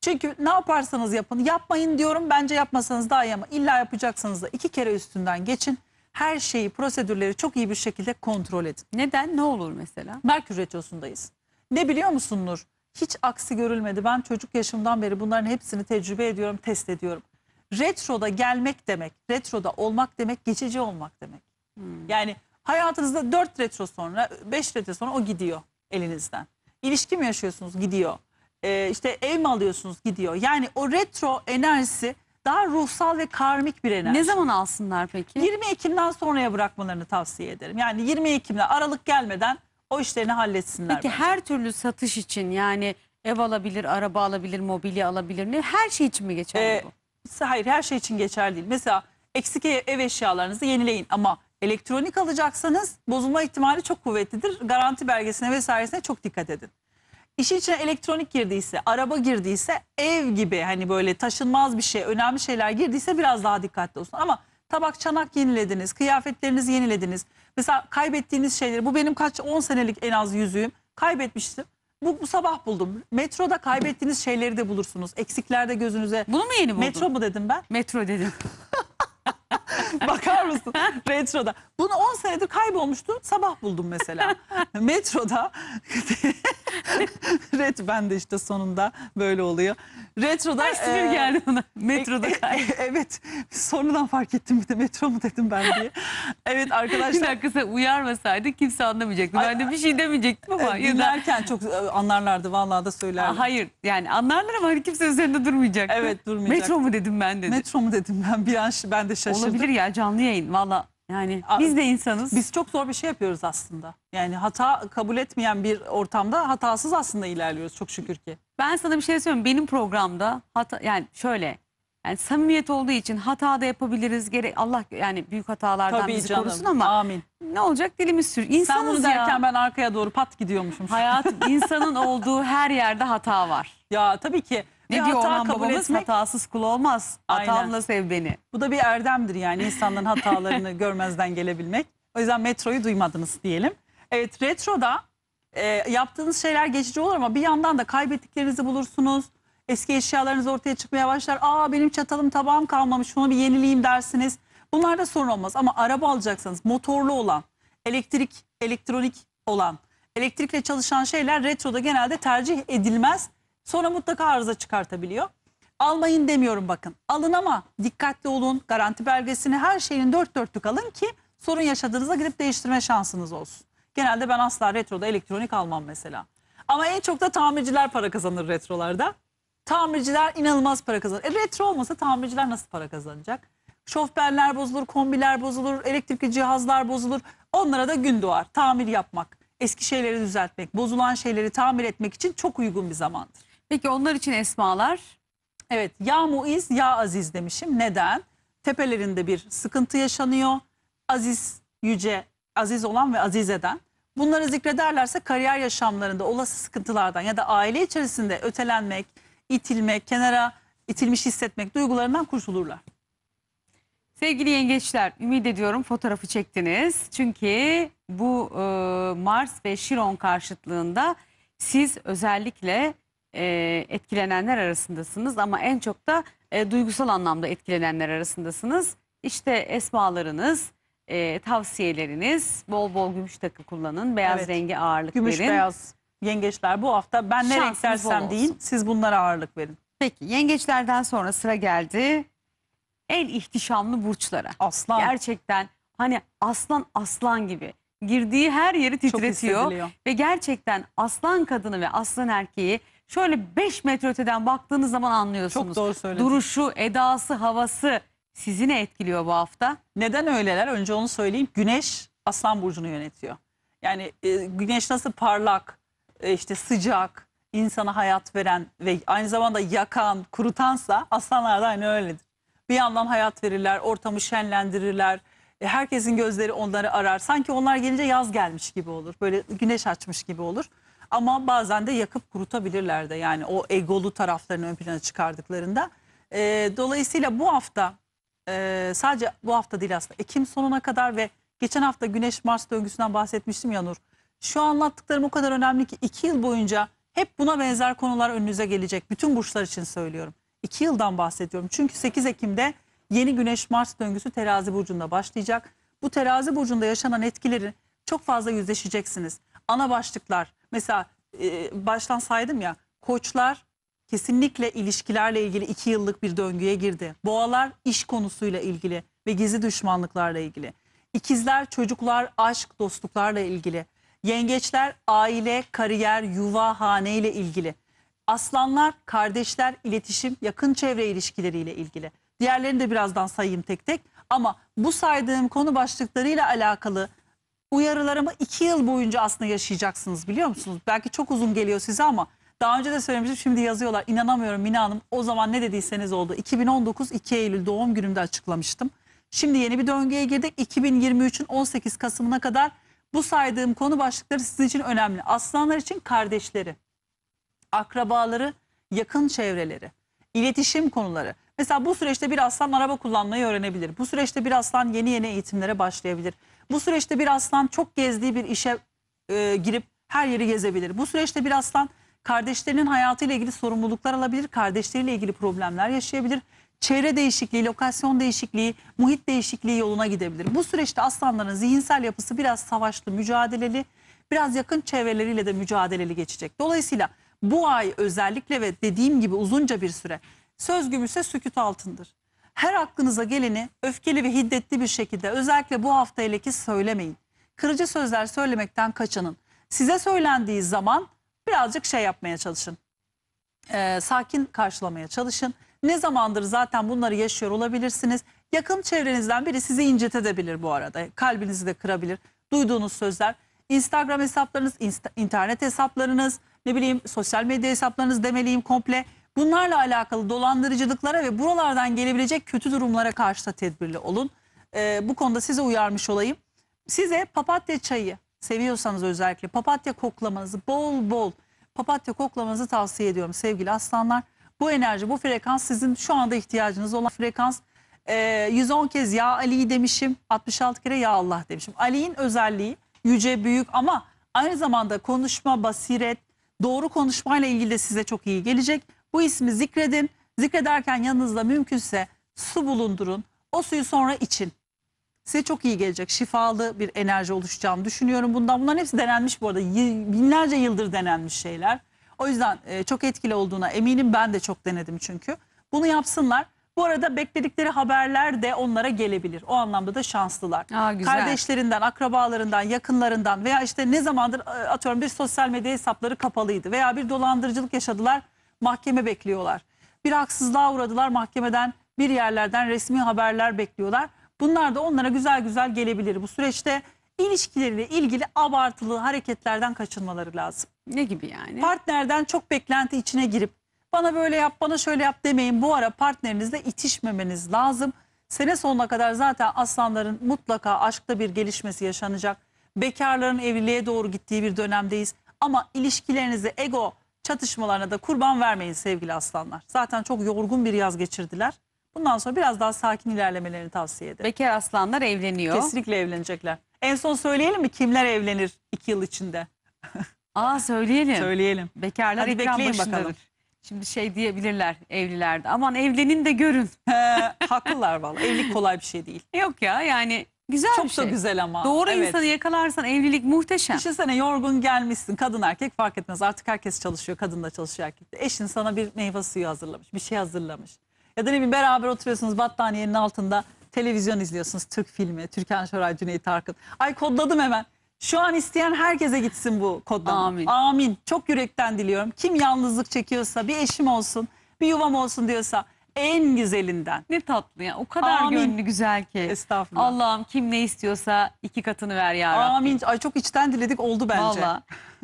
Çünkü ne yaparsanız yapın yapmayın diyorum bence yapmasanız daha iyi ama illa yapacaksanız da iki kere üstünden geçin. Her şeyi prosedürleri çok iyi bir şekilde kontrol edin. Neden ne olur mesela? Merkür Retrosu'ndayız. Ne biliyor musun Nur? Hiç aksi görülmedi. Ben çocuk yaşımdan beri bunların hepsini tecrübe ediyorum, test ediyorum. Retroda gelmek demek, retroda olmak demek, geçici olmak demek. Hmm. Yani Hayatınızda 4 retro sonra, 5 retro sonra o gidiyor elinizden. İlişki mi yaşıyorsunuz? Gidiyor. Ee, işte ev mi alıyorsunuz? Gidiyor. Yani o retro enerjisi daha ruhsal ve karmik bir enerji. Ne zaman alsınlar peki? 20 Ekim'den sonraya bırakmalarını tavsiye ederim. Yani 20 Ekim'de Aralık gelmeden o işlerini halletsinler. Peki bence. her türlü satış için yani ev alabilir, araba alabilir, mobilya alabilir ne? Her şey için mi geçerli ee, bu? Hayır her şey için geçerli değil. Mesela eksik ev eşyalarınızı yenileyin ama Elektronik alacaksanız bozulma ihtimali çok kuvvetlidir. Garanti belgesine vesairesine çok dikkat edin. İşin içine elektronik girdiyse, araba girdiyse, ev gibi hani böyle taşınmaz bir şey, önemli şeyler girdiyse biraz daha dikkatli olsun. Ama tabak çanak yenilediniz, kıyafetlerinizi yenilediniz. Mesela kaybettiğiniz şeyleri, bu benim kaç 10 senelik en az yüzüğüm kaybetmiştim. Bu, bu sabah buldum. Metroda kaybettiğiniz şeyleri de bulursunuz. Eksiklerde gözünüze. Bunu mu yeni buldun? Metro mu dedim ben? Metro dedim. Bakar mısın? Retroda. Bunu 10 senedir kaybolmuştum Sabah buldum mesela. Metroda. Ret ben de işte sonunda böyle oluyor. Retroda. Ay sinir e, geldi bana. Metroda kaybolmuş. E, e, evet. Sonradan fark ettim bir de metro mu dedim ben diye. Evet arkadaşlar. Bir dakika sen uyarmasaydı kimse anlamayacaktı. Ben de bir şey demeyecektim ama. E, dinlerken çok e, anlarlardı vallahi da söylerler. Hayır yani anlarlar ama hani kimse üzerinde durmayacaktı. Evet durmayacaktı. Metro mu dedim ben dedi. Metro mu dedim ben bir an ben de şaşırdım. Olabilir ya canlı yayın valla. Yani biz de insanız. Biz çok zor bir şey yapıyoruz aslında. Yani hata kabul etmeyen bir ortamda hatasız aslında ilerliyoruz çok şükür ki. Ben sana bir şey söyleyeyim. Benim programda hata yani şöyle yani samimiyet olduğu için hata da yapabiliriz. Gerek Allah yani büyük hatalardan Tabii bizi canım. korusun ama Amin. ne olacak dilimiz sür. İnsanız Sen bunu derken ya. ben arkaya doğru pat gidiyormuşum. Hayat insanın olduğu her yerde hata var. Ya tabii ki ne bir diyor hata Orhan kabul Etmek, Hatasız kul olmaz. Aynen. Hatamla sev beni. Bu da bir erdemdir yani insanların hatalarını görmezden gelebilmek. O yüzden metroyu duymadınız diyelim. Evet retroda e, yaptığınız şeyler geçici olur ama bir yandan da kaybettiklerinizi bulursunuz. Eski eşyalarınız ortaya çıkmaya başlar. Aa benim çatalım tabağım kalmamış şunu bir yenileyim dersiniz. Bunlar da sorun olmaz ama araba alacaksanız motorlu olan, elektrik, elektronik olan, elektrikle çalışan şeyler retroda genelde tercih edilmez. Sonra mutlaka arıza çıkartabiliyor. Almayın demiyorum bakın. Alın ama dikkatli olun. Garanti belgesini her şeyin dört dörtlük alın ki sorun yaşadığınızda gidip değiştirme şansınız olsun. Genelde ben asla retroda elektronik almam mesela. Ama en çok da tamirciler para kazanır retrolarda. Tamirciler inanılmaz para kazanır. E retro olmasa tamirciler nasıl para kazanacak? Şofberler bozulur, kombiler bozulur, elektrikli cihazlar bozulur. Onlara da gün doğar. Tamir yapmak, eski şeyleri düzeltmek, bozulan şeyleri tamir etmek için çok uygun bir zamandır. Peki onlar için esmalar? Evet ya muiz ya aziz demişim. Neden? Tepelerinde bir sıkıntı yaşanıyor. Aziz yüce, aziz olan ve aziz eden. Bunları zikrederlerse kariyer yaşamlarında olası sıkıntılardan ya da aile içerisinde ötelenmek, itilmek, kenara itilmiş hissetmek duygularından kurtulurlar. Sevgili yengeçler, ümit ediyorum fotoğrafı çektiniz. Çünkü bu e, Mars ve Şiron karşıtlığında siz özellikle e, etkilenenler arasındasınız ama en çok da e, duygusal anlamda etkilenenler arasındasınız. İşte esmalarınız, e, tavsiyeleriniz bol bol gümüş takı kullanın, beyaz Evet. rengi ağırlık Gümüş verin. beyaz yengeçler bu hafta ben ne Şansınız renk dersem deyin siz bunlara ağırlık verin. Peki yengeçlerden sonra sıra geldi en ihtişamlı burçlara. Aslan Gerçekten hani aslan aslan gibi girdiği her yeri titretiyor. hissediliyor. Ve gerçekten aslan kadını ve aslan erkeği Şöyle 5 metre öteden baktığınız zaman anlıyorsunuz. Çok doğru söyledin. Duruşu, edası, havası sizi ne etkiliyor bu hafta? Neden öyleler? Önce onu söyleyeyim. Güneş Aslan Burcu'nu yönetiyor. Yani e, güneş nasıl parlak, e, işte sıcak, insana hayat veren ve aynı zamanda yakan, kurutansa aslanlar da aynı öyledir. Bir yandan hayat verirler, ortamı şenlendirirler. E, herkesin gözleri onları arar. Sanki onlar gelince yaz gelmiş gibi olur. Böyle güneş açmış gibi olur. Ama bazen de yakıp kurutabilirler de yani o egolu taraflarını ön plana çıkardıklarında. E, dolayısıyla bu hafta e, sadece bu hafta değil aslında Ekim sonuna kadar ve geçen hafta Güneş Mars döngüsünden bahsetmiştim ya Nur. Şu anlattıklarım o kadar önemli ki iki yıl boyunca hep buna benzer konular önünüze gelecek. Bütün burçlar için söylüyorum. İki yıldan bahsediyorum. Çünkü 8 Ekim'de yeni Güneş Mars döngüsü terazi burcunda başlayacak. Bu terazi burcunda yaşanan etkileri çok fazla yüzleşeceksiniz. Ana başlıklar, Mesela e, baştan saydım ya koçlar kesinlikle ilişkilerle ilgili iki yıllık bir döngüye girdi. Boğalar iş konusuyla ilgili ve gizli düşmanlıklarla ilgili. İkizler çocuklar aşk dostluklarla ilgili. Yengeçler aile, kariyer, yuva, hane ile ilgili. Aslanlar kardeşler, iletişim, yakın çevre ilişkileriyle ilgili. Diğerlerini de birazdan sayayım tek tek. Ama bu saydığım konu başlıklarıyla alakalı uyarılarımı iki yıl boyunca aslında yaşayacaksınız biliyor musunuz? Belki çok uzun geliyor size ama daha önce de söylemiştim şimdi yazıyorlar. İnanamıyorum Mina Hanım o zaman ne dediyseniz oldu. 2019 2 Eylül doğum günümde açıklamıştım. Şimdi yeni bir döngüye girdik. 2023'ün 18 Kasım'ına kadar bu saydığım konu başlıkları sizin için önemli. Aslanlar için kardeşleri, akrabaları, yakın çevreleri, iletişim konuları. Mesela bu süreçte bir aslan araba kullanmayı öğrenebilir. Bu süreçte bir aslan yeni yeni eğitimlere başlayabilir. Bu süreçte bir aslan çok gezdiği bir işe e, girip her yeri gezebilir. Bu süreçte bir aslan kardeşlerinin hayatıyla ilgili sorumluluklar alabilir, kardeşleriyle ilgili problemler yaşayabilir. Çevre değişikliği, lokasyon değişikliği, muhit değişikliği yoluna gidebilir. Bu süreçte aslanların zihinsel yapısı biraz savaşlı, mücadeleli, biraz yakın çevreleriyle de mücadeleli geçecek. Dolayısıyla bu ay özellikle ve dediğim gibi uzunca bir süre söz gümüşse süküt altındır. Her aklınıza geleni öfkeli ve hiddetli bir şekilde özellikle bu hafta hele ki söylemeyin. Kırıcı sözler söylemekten kaçının. Size söylendiği zaman birazcık şey yapmaya çalışın. Ee, sakin karşılamaya çalışın. Ne zamandır zaten bunları yaşıyor olabilirsiniz. Yakın çevrenizden biri sizi incitebilir bu arada. Kalbinizi de kırabilir. Duyduğunuz sözler, Instagram hesaplarınız, inst internet hesaplarınız, ne bileyim sosyal medya hesaplarınız demeliyim komple Bunlarla alakalı dolandırıcılıklara ve buralardan gelebilecek kötü durumlara karşı da tedbirli olun. Ee, bu konuda size uyarmış olayım. Size papatya çayı seviyorsanız özellikle papatya koklamanızı bol bol papatya koklamanızı tavsiye ediyorum sevgili aslanlar. Bu enerji, bu frekans sizin şu anda ihtiyacınız olan frekans. Ee, 110 kez ya Ali demişim, 66 kere ya Allah demişim. Ali'nin özelliği yüce, büyük ama aynı zamanda konuşma, basiret, doğru konuşmayla ilgili de size çok iyi gelecek. Bu ismi zikredin. Zikrederken yanınızda mümkünse su bulundurun. O suyu sonra için. Size çok iyi gelecek. Şifalı bir enerji oluşacağını düşünüyorum. Bundan bunların hepsi denenmiş bu arada. Binlerce yıldır denenmiş şeyler. O yüzden e, çok etkili olduğuna eminim. Ben de çok denedim çünkü. Bunu yapsınlar. Bu arada bekledikleri haberler de onlara gelebilir. O anlamda da şanslılar. Aa, güzel. Kardeşlerinden, akrabalarından, yakınlarından veya işte ne zamandır e, atıyorum bir sosyal medya hesapları kapalıydı veya bir dolandırıcılık yaşadılar mahkeme bekliyorlar. Bir haksızlığa uğradılar mahkemeden bir yerlerden resmi haberler bekliyorlar. Bunlar da onlara güzel güzel gelebilir. Bu süreçte ilişkileriyle ilgili abartılı hareketlerden kaçınmaları lazım. Ne gibi yani? Partnerden çok beklenti içine girip bana böyle yap bana şöyle yap demeyin. Bu ara partnerinizle itişmemeniz lazım. Sene sonuna kadar zaten aslanların mutlaka aşkta bir gelişmesi yaşanacak. Bekarların evliliğe doğru gittiği bir dönemdeyiz. Ama ilişkilerinizi ego çatışmalarına da kurban vermeyin sevgili aslanlar. Zaten çok yorgun bir yaz geçirdiler. Bundan sonra biraz daha sakin ilerlemelerini tavsiye ederim. Bekar aslanlar evleniyor. Kesinlikle evlenecekler. En son söyleyelim mi kimler evlenir iki yıl içinde? Aa söyleyelim. söyleyelim. Bekarlar Hadi ekran bekleyin bakalım. Şimdi şey diyebilirler evlilerde. Aman evlenin de görün. haklılar valla. Evlilik kolay bir şey değil. Yok ya yani Güzel Çok bir şey. da güzel ama. Doğru Evet. insanı yakalarsan evlilik muhteşem. Düşünsene yorgun gelmişsin. Kadın erkek fark etmez. Artık herkes çalışıyor. Kadın da çalışıyor erkek de. Eşin sana bir meyve suyu hazırlamış. Bir şey hazırlamış. Ya da ne bileyim beraber oturuyorsunuz battaniyenin altında. Televizyon izliyorsunuz. Türk filmi. Türkan Şoray, Cüneyt Arkın. Ay kodladım hemen. Şu an isteyen herkese gitsin bu kodlama. Amin. Amin. Çok yürekten diliyorum. Kim yalnızlık çekiyorsa bir eşim olsun, bir yuvam olsun diyorsa en güzelinden. Ne tatlı ya. O kadar Amin. gönlü güzel ki. Estağfurullah. Allah'ım kim ne istiyorsa iki katını ver ya Amin. Ay çok içten diledik oldu bence. Valla.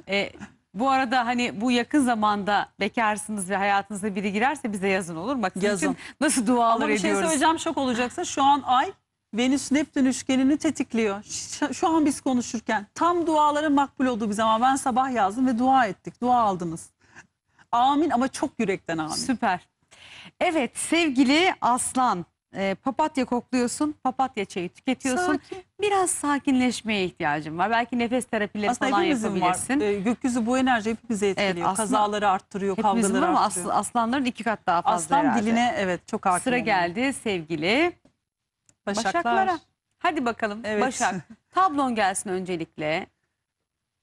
E, bu arada hani bu yakın zamanda bekarsınız ve hayatınıza biri girerse bize yazın olur mu? yazın. için nasıl dualar Ama bir şey ediyoruz. Ama bir şey söyleyeceğim şok olacaksın. Şu an ay Venüs Neptün üçgenini tetikliyor. Şu, şu an biz konuşurken tam duaların makbul olduğu bir zaman ben sabah yazdım ve dua ettik. Dua aldınız. Amin ama çok yürekten amin. Süper. Evet sevgili Aslan e, papatya kokluyorsun, papatya çayı tüketiyorsun. Sakin. Biraz sakinleşmeye ihtiyacım var. Belki nefes terapileri aslında falan yapabilirsin. Var. E, gökyüzü bu enerji hepimize etkiliyor. Evet, aslan, Kazaları arttırıyor, kavgaları arttırıyor. Ama as, aslanların iki kat daha fazla Aslan herhalde. diline evet çok hakim. Sıra oluyor. geldi sevgili Başaklar. Başaklara. Hadi bakalım evet. Başak. Tablon gelsin öncelikle.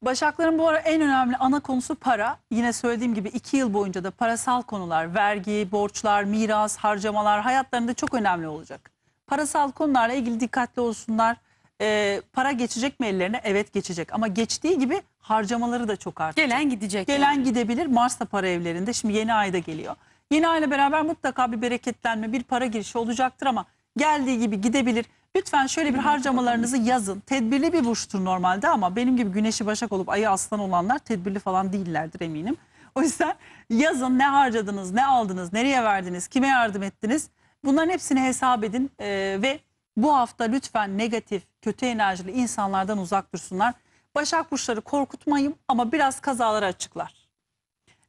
Başakların bu ara en önemli ana konusu para. Yine söylediğim gibi iki yıl boyunca da parasal konular, vergi, borçlar, miras, harcamalar hayatlarında çok önemli olacak. Parasal konularla ilgili dikkatli olsunlar. Ee, para geçecek mi ellerine? Evet geçecek ama geçtiği gibi harcamaları da çok artacak. Gelen gidecek. Gelen yani. gidebilir Mars'ta para evlerinde şimdi yeni ayda geliyor. Yeni ayla beraber mutlaka bir bereketlenme, bir para girişi olacaktır ama geldiği gibi gidebilir. Lütfen şöyle bir harcamalarınızı yazın. Tedbirli bir burçtur normalde ama benim gibi güneşi başak olup ayı aslan olanlar tedbirli falan değillerdir eminim. O yüzden yazın ne harcadınız, ne aldınız, nereye verdiniz, kime yardım ettiniz. Bunların hepsini hesap edin ee, ve bu hafta lütfen negatif, kötü enerjili insanlardan uzak dursunlar. Başak burçları korkutmayın ama biraz kazalar açıklar.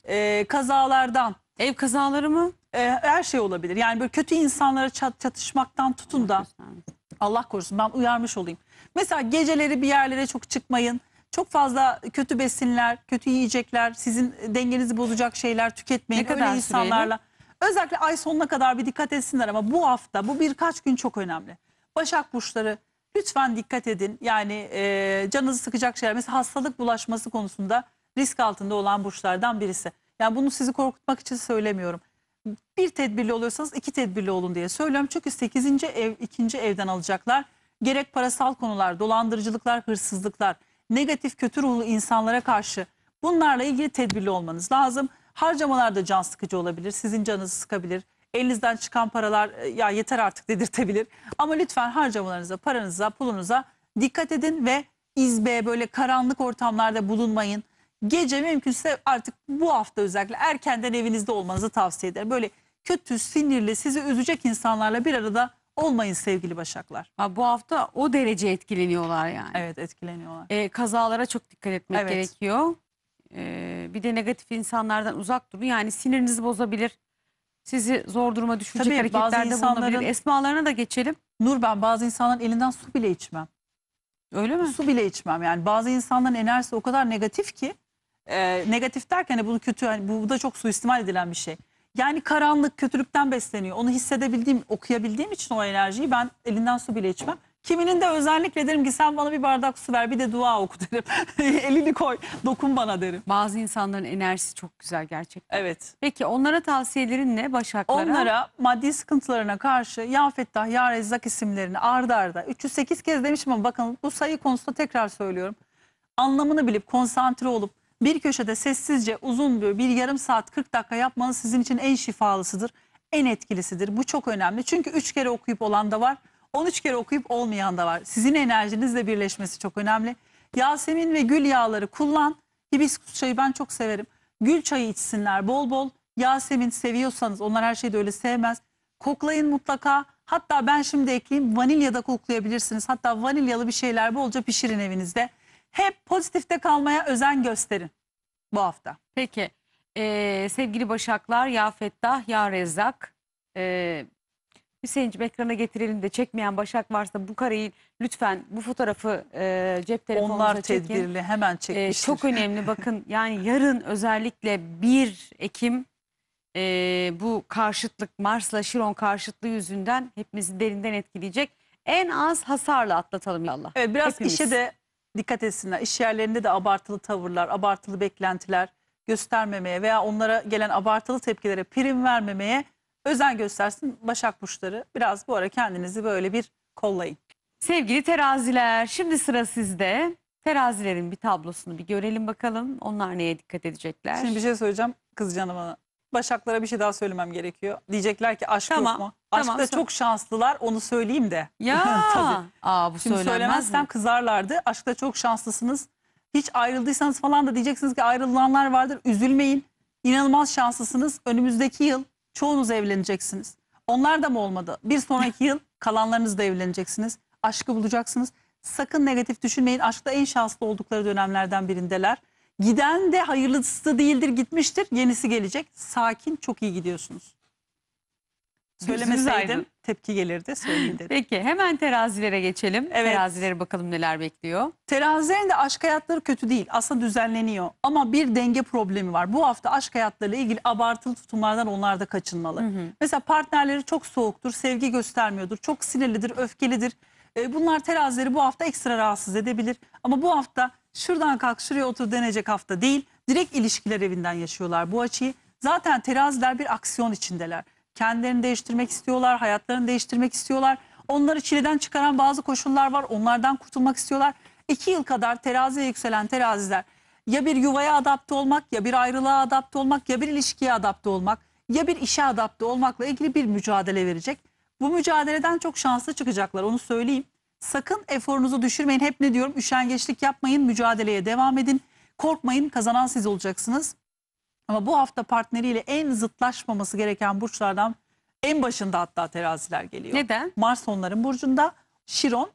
Ee, kazalardan. Ev kazaları mı? E, her şey olabilir. Yani böyle kötü insanlara çat, çatışmaktan tutun da Allah korusun ben uyarmış olayım. Mesela geceleri bir yerlere çok çıkmayın. Çok fazla kötü besinler, kötü yiyecekler, sizin dengenizi bozacak şeyler tüketmeyin. Ne kadar Öyle insanlarla. Özellikle ay sonuna kadar bir dikkat etsinler ama bu hafta, bu birkaç gün çok önemli. Başak burçları lütfen dikkat edin. Yani e, canınızı sıkacak şeyler. Mesela hastalık bulaşması konusunda risk altında olan burçlardan birisi. Yani bunu sizi korkutmak için söylemiyorum bir tedbirli oluyorsanız iki tedbirli olun diye söylüyorum. Çünkü 8. ev 2. evden alacaklar. Gerek parasal konular, dolandırıcılıklar, hırsızlıklar, negatif kötü ruhlu insanlara karşı bunlarla ilgili tedbirli olmanız lazım. Harcamalar da can sıkıcı olabilir. Sizin canınızı sıkabilir. Elinizden çıkan paralar e, ya yeter artık dedirtebilir. Ama lütfen harcamalarınıza, paranıza, pulunuza dikkat edin ve izbe böyle karanlık ortamlarda bulunmayın gece mümkünse artık bu hafta özellikle erkenden evinizde olmanızı tavsiye ederim. Böyle kötü, sinirli, sizi üzecek insanlarla bir arada olmayın sevgili başaklar. Ha, bu hafta o derece etkileniyorlar yani. Evet etkileniyorlar. Ee, kazalara çok dikkat etmek Evet. gerekiyor. Ee, bir de negatif insanlardan uzak durun. Yani sinirinizi bozabilir. Sizi zor duruma düşürecek Tabii, bazı hareketlerde insanların- bulunabilir. Esmalarına da geçelim. Nur ben bazı insanların elinden su bile içmem. Öyle mi? Su bile içmem yani bazı insanların enerjisi o kadar negatif ki e, negatif derken hani bunu kötü yani bu da çok suistimal edilen bir şey. Yani karanlık kötülükten besleniyor. Onu hissedebildiğim, okuyabildiğim için o enerjiyi ben elinden su bile içmem. Kiminin de özellikle derim ki sen bana bir bardak su ver bir de dua oku derim. Elini koy dokun bana derim. Bazı insanların enerjisi çok güzel gerçekten. Evet. Peki onlara tavsiyelerin ne Başaklara? Onlara maddi sıkıntılarına karşı Ya Fettah Ya Rezzak isimlerini ardarda arda 308 kez demişim ama bakın bu sayı konusunda tekrar söylüyorum. Anlamını bilip konsantre olup bir köşede sessizce uzun bir, bir yarım saat 40 dakika yapmanız sizin için en şifalısıdır. En etkilisidir. Bu çok önemli. Çünkü 3 kere okuyup olan da var. 13 kere okuyup olmayan da var. Sizin enerjinizle birleşmesi çok önemli. Yasemin ve gül yağları kullan. Hibiskus çayı ben çok severim. Gül çayı içsinler bol bol. Yasemin seviyorsanız onlar her şeyi de öyle sevmez. Koklayın mutlaka. Hatta ben şimdi ekleyeyim vanilya da koklayabilirsiniz. Hatta vanilyalı bir şeyler bolca pişirin evinizde hep pozitifte kalmaya özen gösterin bu hafta. Peki ee, sevgili Başaklar ya Fettah ya Rezzak ee, Hüseyin'cim ekrana getirelim de çekmeyen Başak varsa bu kareyi lütfen bu fotoğrafı e, cep çekin. Onlar tedbirli hemen e, çekmiştir. Ee, çok önemli bakın yani yarın özellikle 1 Ekim e, bu karşıtlık Mars'la Şiron karşıtlığı yüzünden hepimizi derinden etkileyecek. En az hasarla atlatalım inşallah. Evet biraz Hepimiz. işe de dikkat etsinler. İş yerlerinde de abartılı tavırlar, abartılı beklentiler göstermemeye veya onlara gelen abartılı tepkilere prim vermemeye özen göstersin. Başak Burçları biraz bu ara kendinizi böyle bir kollayın. Sevgili teraziler şimdi sıra sizde. Terazilerin bir tablosunu bir görelim bakalım. Onlar neye dikkat edecekler? Şimdi bir şey söyleyeceğim kız canım bana. Başaklara bir şey daha söylemem gerekiyor. Diyecekler ki aşk Tamam. yok mu? Aşkta Tamam, sor- çok şanslılar onu söyleyeyim de. Ya. Tabii. Aa bu Şimdi söylemezsem mi? kızarlardı. Aşkta çok şanslısınız. Hiç ayrıldıysanız falan da diyeceksiniz ki ayrılanlar vardır. Üzülmeyin. İnanılmaz şanslısınız. Önümüzdeki yıl çoğunuz evleneceksiniz. Onlar da mı olmadı? Bir sonraki yıl kalanlarınız da evleneceksiniz. Aşkı bulacaksınız. Sakın negatif düşünmeyin. Aşkta en şanslı oldukları dönemlerden birindeler. Giden de hayırlısı değildir gitmiştir. Yenisi gelecek. Sakin çok iyi gidiyorsunuz. Söylemeseydim tepki gelirdi söyleyeyim dedim. Peki hemen terazilere geçelim. Evet. Terazilere bakalım neler bekliyor. Terazilerin de aşk hayatları kötü değil. Aslında düzenleniyor. Ama bir denge problemi var. Bu hafta aşk hayatlarıyla ilgili abartılı tutumlardan onlar da kaçınmalı. Hı hı. Mesela partnerleri çok soğuktur, sevgi göstermiyordur, çok sinirlidir, öfkelidir. E, bunlar terazileri bu hafta ekstra rahatsız edebilir. Ama bu hafta şuradan kalk şuraya otur denecek hafta değil. Direkt ilişkiler evinden yaşıyorlar bu açıyı. Zaten teraziler bir aksiyon içindeler. Kendilerini değiştirmek istiyorlar, hayatlarını değiştirmek istiyorlar. Onları çileden çıkaran bazı koşullar var. Onlardan kurtulmak istiyorlar. İki yıl kadar teraziye yükselen teraziler ya bir yuvaya adapte olmak, ya bir ayrılığa adapte olmak, ya bir ilişkiye adapte olmak, ya bir işe adapte olmakla ilgili bir mücadele verecek. Bu mücadeleden çok şanslı çıkacaklar onu söyleyeyim. Sakın eforunuzu düşürmeyin. Hep ne diyorum? Üşengeçlik yapmayın, mücadeleye devam edin. Korkmayın, kazanan siz olacaksınız. Ama bu hafta partneriyle en zıtlaşmaması gereken burçlardan en başında hatta teraziler geliyor. Neden? Mars onların burcunda. Şiron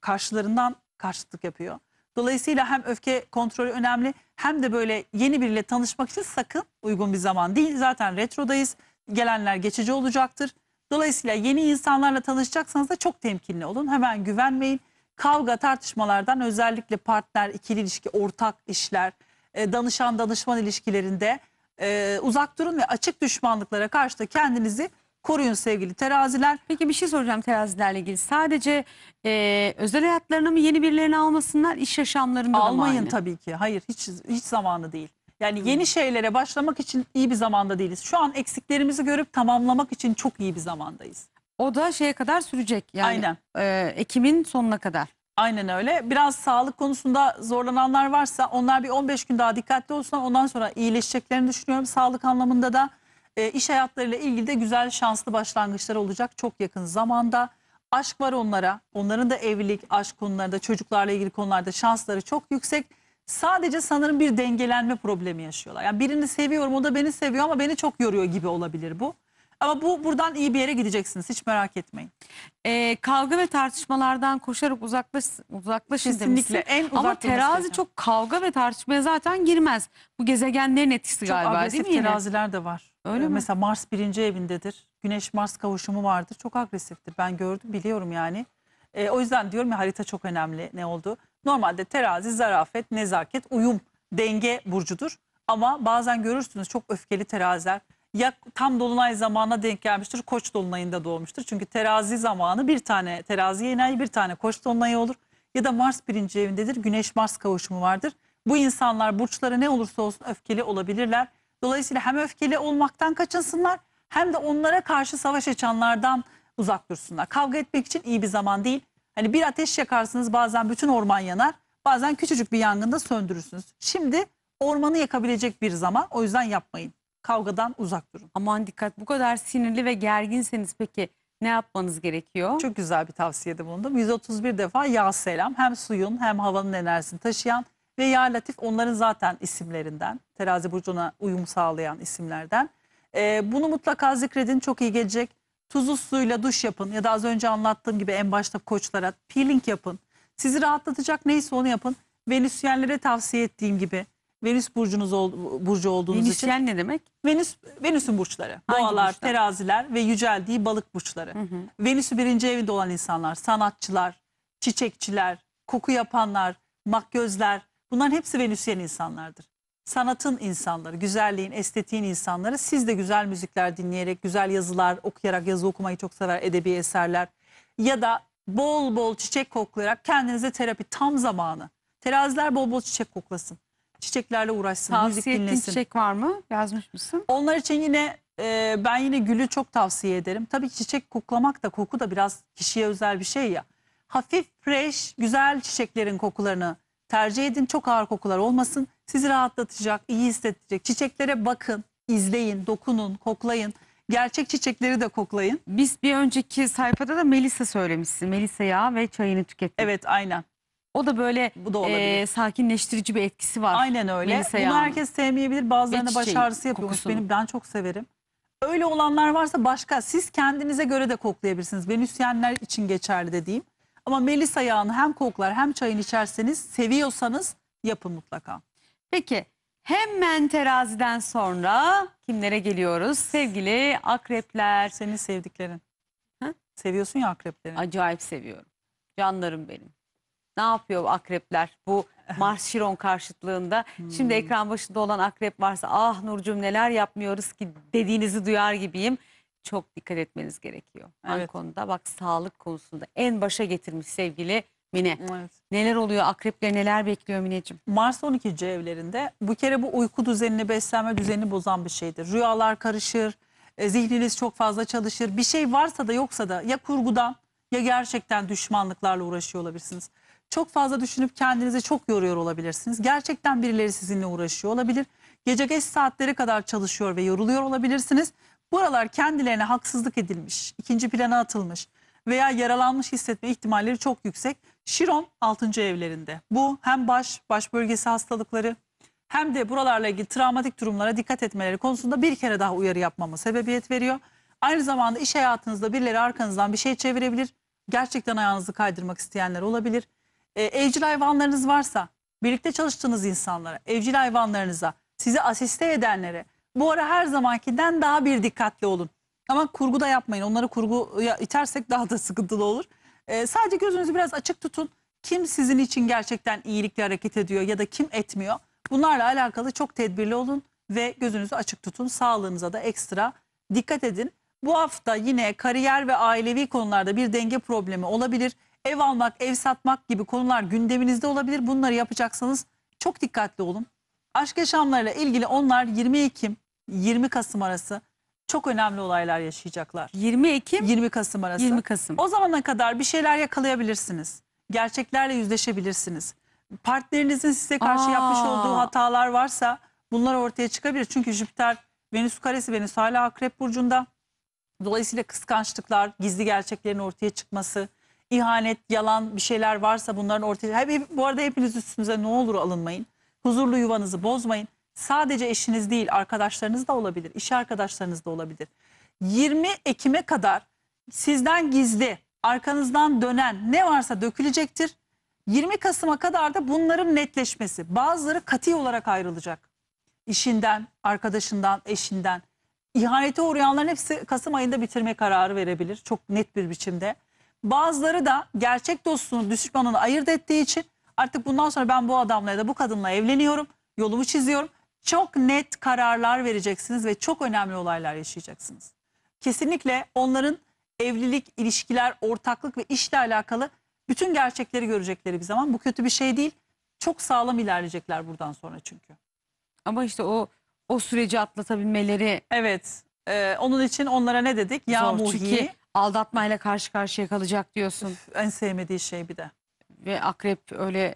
karşılarından karşıtlık yapıyor. Dolayısıyla hem öfke kontrolü önemli hem de böyle yeni biriyle tanışmak için sakın uygun bir zaman değil. Zaten retrodayız. Gelenler geçici olacaktır. Dolayısıyla yeni insanlarla tanışacaksanız da çok temkinli olun. Hemen güvenmeyin. Kavga tartışmalardan özellikle partner, ikili ilişki, ortak işler, e, danışan danışman ilişkilerinde e, uzak durun ve açık düşmanlıklara karşı da kendinizi koruyun sevgili teraziler. Peki bir şey soracağım terazilerle ilgili. Sadece e, özel hayatlarını mı yeni birilerini almasınlar iş yaşamlarında da mı Almayın tabii ki. Hayır hiç hiç zamanı değil. Yani hmm. yeni şeylere başlamak için iyi bir zamanda değiliz. Şu an eksiklerimizi görüp tamamlamak için çok iyi bir zamandayız. O da şeye kadar sürecek yani. Aynen. e, Ekim'in sonuna kadar. Aynen öyle. Biraz sağlık konusunda zorlananlar varsa onlar bir 15 gün daha dikkatli olsunlar. Ondan sonra iyileşeceklerini düşünüyorum. Sağlık anlamında da e, iş hayatlarıyla ilgili de güzel şanslı başlangıçlar olacak çok yakın zamanda. Aşk var onlara. Onların da evlilik, aşk konularında, çocuklarla ilgili konularda şansları çok yüksek. Sadece sanırım bir dengelenme problemi yaşıyorlar. Yani birini seviyorum, o da beni seviyor ama beni çok yoruyor gibi olabilir bu. Ama bu buradan iyi bir yere gideceksiniz. Hiç merak etmeyin. Ee, kavga ve tartışmalardan koşarak uzaklaş, uzaklaşın Kesinlikle. demişsin. En Ama terazi çok kavga ve tartışmaya zaten girmez. Bu gezegenlerin etkisi çok galiba değil mi? Çok teraziler de var. Öyle ee, mi? Mesela Mars birinci evindedir. Güneş Mars kavuşumu vardır. Çok agresiftir. Ben gördüm biliyorum yani. E, o yüzden diyorum ya harita çok önemli ne oldu. Normalde terazi, zarafet, nezaket, uyum, denge burcudur. Ama bazen görürsünüz çok öfkeli teraziler ya tam dolunay zamanına denk gelmiştir. Koç dolunayında doğmuştur. Çünkü terazi zamanı bir tane terazi yeni ay bir tane koç dolunayı olur. Ya da Mars birinci evindedir. Güneş Mars kavuşumu vardır. Bu insanlar burçları ne olursa olsun öfkeli olabilirler. Dolayısıyla hem öfkeli olmaktan kaçınsınlar hem de onlara karşı savaş açanlardan uzak dursunlar. Kavga etmek için iyi bir zaman değil. Hani bir ateş yakarsınız bazen bütün orman yanar. Bazen küçücük bir yangında söndürürsünüz. Şimdi ormanı yakabilecek bir zaman o yüzden yapmayın kavgadan uzak durun. Aman dikkat bu kadar sinirli ve gerginseniz peki ne yapmanız gerekiyor? Çok güzel bir tavsiyede bulundum. 131 defa yağ selam hem suyun hem havanın enerjisini taşıyan ve yağ latif onların zaten isimlerinden. Terazi burcuna uyum sağlayan isimlerden. Ee, bunu mutlaka zikredin çok iyi gelecek. Tuzlu suyla duş yapın ya da az önce anlattığım gibi en başta koçlara peeling yapın. Sizi rahatlatacak neyse onu yapın. Venüsyenlere tavsiye ettiğim gibi Venüs burcunuz ol, burcu olduğunuz Venüsyen için. ne demek? Venüs Venüs'ün burçları. Hangi Boğalar, burçlar? teraziler ve yüceldiği balık burçları. Venüs'ü birinci evinde olan insanlar, sanatçılar, çiçekçiler, koku yapanlar, makyözler bunların hepsi Venüsyen insanlardır. Sanatın insanları, güzelliğin, estetiğin insanları. Siz de güzel müzikler dinleyerek, güzel yazılar okuyarak, yazı okumayı çok sever, edebi eserler ya da bol bol çiçek koklayarak kendinize terapi tam zamanı. Teraziler bol bol çiçek koklasın çiçeklerle uğraşsın. Tavsiye ettiğin çiçek var mı? Yazmış mısın? Onlar için yine e, ben yine gülü çok tavsiye ederim. Tabii çiçek koklamak da koku da biraz kişiye özel bir şey ya. Hafif, fresh, güzel çiçeklerin kokularını tercih edin. Çok ağır kokular olmasın. Sizi rahatlatacak, iyi hissettirecek. Çiçeklere bakın, izleyin, dokunun, koklayın. Gerçek çiçekleri de koklayın. Biz bir önceki sayfada da Melisa söylemişsin. Melisa yağı ve çayını tükettik. Evet aynen. O da böyle Bu da olabilir. e, sakinleştirici bir etkisi var. Aynen öyle. Bunu herkes sevmeyebilir. Bazılarına Et çiçeği, şey baş ağrısı yapıyormuş. Benim ben çok severim. Öyle olanlar varsa başka siz kendinize göre de koklayabilirsiniz. Venüsyenler için geçerli dediğim. Ama melisa yağını hem koklar hem çayın içerseniz seviyorsanız yapın mutlaka. Peki hemen teraziden sonra kimlere geliyoruz? Sevgili akrepler. Senin sevdiklerin. Ha? Seviyorsun ya akrepleri. Acayip seviyorum. Canlarım benim ne yapıyor akrepler bu Mars Şiron karşıtlığında? Şimdi hmm. ekran başında olan akrep varsa ah Nurcum neler yapmıyoruz ki dediğinizi duyar gibiyim. Çok dikkat etmeniz gerekiyor. Evet. Hangi konuda? Bak sağlık konusunda en başa getirmiş sevgili Mine. Evet. Neler oluyor akrepler neler bekliyor Mineciğim? Mars 12. evlerinde bu kere bu uyku düzenini, beslenme düzenini bozan bir şeydir. Rüyalar karışır, e, zihniniz çok fazla çalışır. Bir şey varsa da yoksa da ya kurgudan ya gerçekten düşmanlıklarla uğraşıyor olabilirsiniz. Çok fazla düşünüp kendinizi çok yoruyor olabilirsiniz. Gerçekten birileri sizinle uğraşıyor olabilir. Gece geç saatlere kadar çalışıyor ve yoruluyor olabilirsiniz. Buralar kendilerine haksızlık edilmiş, ikinci plana atılmış veya yaralanmış hissetme ihtimalleri çok yüksek. Şiron 6. evlerinde. Bu hem baş, baş bölgesi hastalıkları hem de buralarla ilgili travmatik durumlara dikkat etmeleri konusunda bir kere daha uyarı yapmama sebebiyet veriyor. Aynı zamanda iş hayatınızda birileri arkanızdan bir şey çevirebilir. Gerçekten ayağınızı kaydırmak isteyenler olabilir e, evcil hayvanlarınız varsa birlikte çalıştığınız insanlara, evcil hayvanlarınıza, sizi asiste edenlere bu ara her zamankinden daha bir dikkatli olun. Ama kurgu da yapmayın. Onları kurguya itersek daha da sıkıntılı olur. E, sadece gözünüzü biraz açık tutun. Kim sizin için gerçekten iyilikle hareket ediyor ya da kim etmiyor? Bunlarla alakalı çok tedbirli olun ve gözünüzü açık tutun. Sağlığınıza da ekstra dikkat edin. Bu hafta yine kariyer ve ailevi konularda bir denge problemi olabilir ev almak, ev satmak gibi konular gündeminizde olabilir. Bunları yapacaksanız çok dikkatli olun. Aşk yaşamlarıyla ilgili onlar 20 Ekim, 20 Kasım arası çok önemli olaylar yaşayacaklar. 20 Ekim? 20 Kasım arası. 20 Kasım. O zamana kadar bir şeyler yakalayabilirsiniz. Gerçeklerle yüzleşebilirsiniz. Partnerinizin size karşı Aa. yapmış olduğu hatalar varsa bunlar ortaya çıkabilir. Çünkü Jüpiter Venüs karesi Venüs hala Akrep Burcu'nda. Dolayısıyla kıskançlıklar, gizli gerçeklerin ortaya çıkması, ihanet, yalan bir şeyler varsa bunların ortaya... bu arada hepiniz üstünüze ne olur alınmayın. Huzurlu yuvanızı bozmayın. Sadece eşiniz değil arkadaşlarınız da olabilir. iş arkadaşlarınız da olabilir. 20 Ekim'e kadar sizden gizli arkanızdan dönen ne varsa dökülecektir. 20 Kasım'a kadar da bunların netleşmesi. Bazıları kati olarak ayrılacak. İşinden, arkadaşından, eşinden. İhanete uğrayanların hepsi Kasım ayında bitirme kararı verebilir. Çok net bir biçimde. Bazıları da gerçek dostunu düşmanını ayırt ettiği için artık bundan sonra ben bu adamla ya da bu kadınla evleniyorum. Yolumu çiziyorum. Çok net kararlar vereceksiniz ve çok önemli olaylar yaşayacaksınız. Kesinlikle onların evlilik, ilişkiler, ortaklık ve işle alakalı bütün gerçekleri görecekleri bir zaman bu kötü bir şey değil. Çok sağlam ilerleyecekler buradan sonra çünkü. Ama işte o o süreci atlatabilmeleri Evet. e, onun için onlara ne dedik? Ya zor. Çünkü aldatmayla karşı karşıya kalacak diyorsun. En sevmediği şey bir de. Ve akrep öyle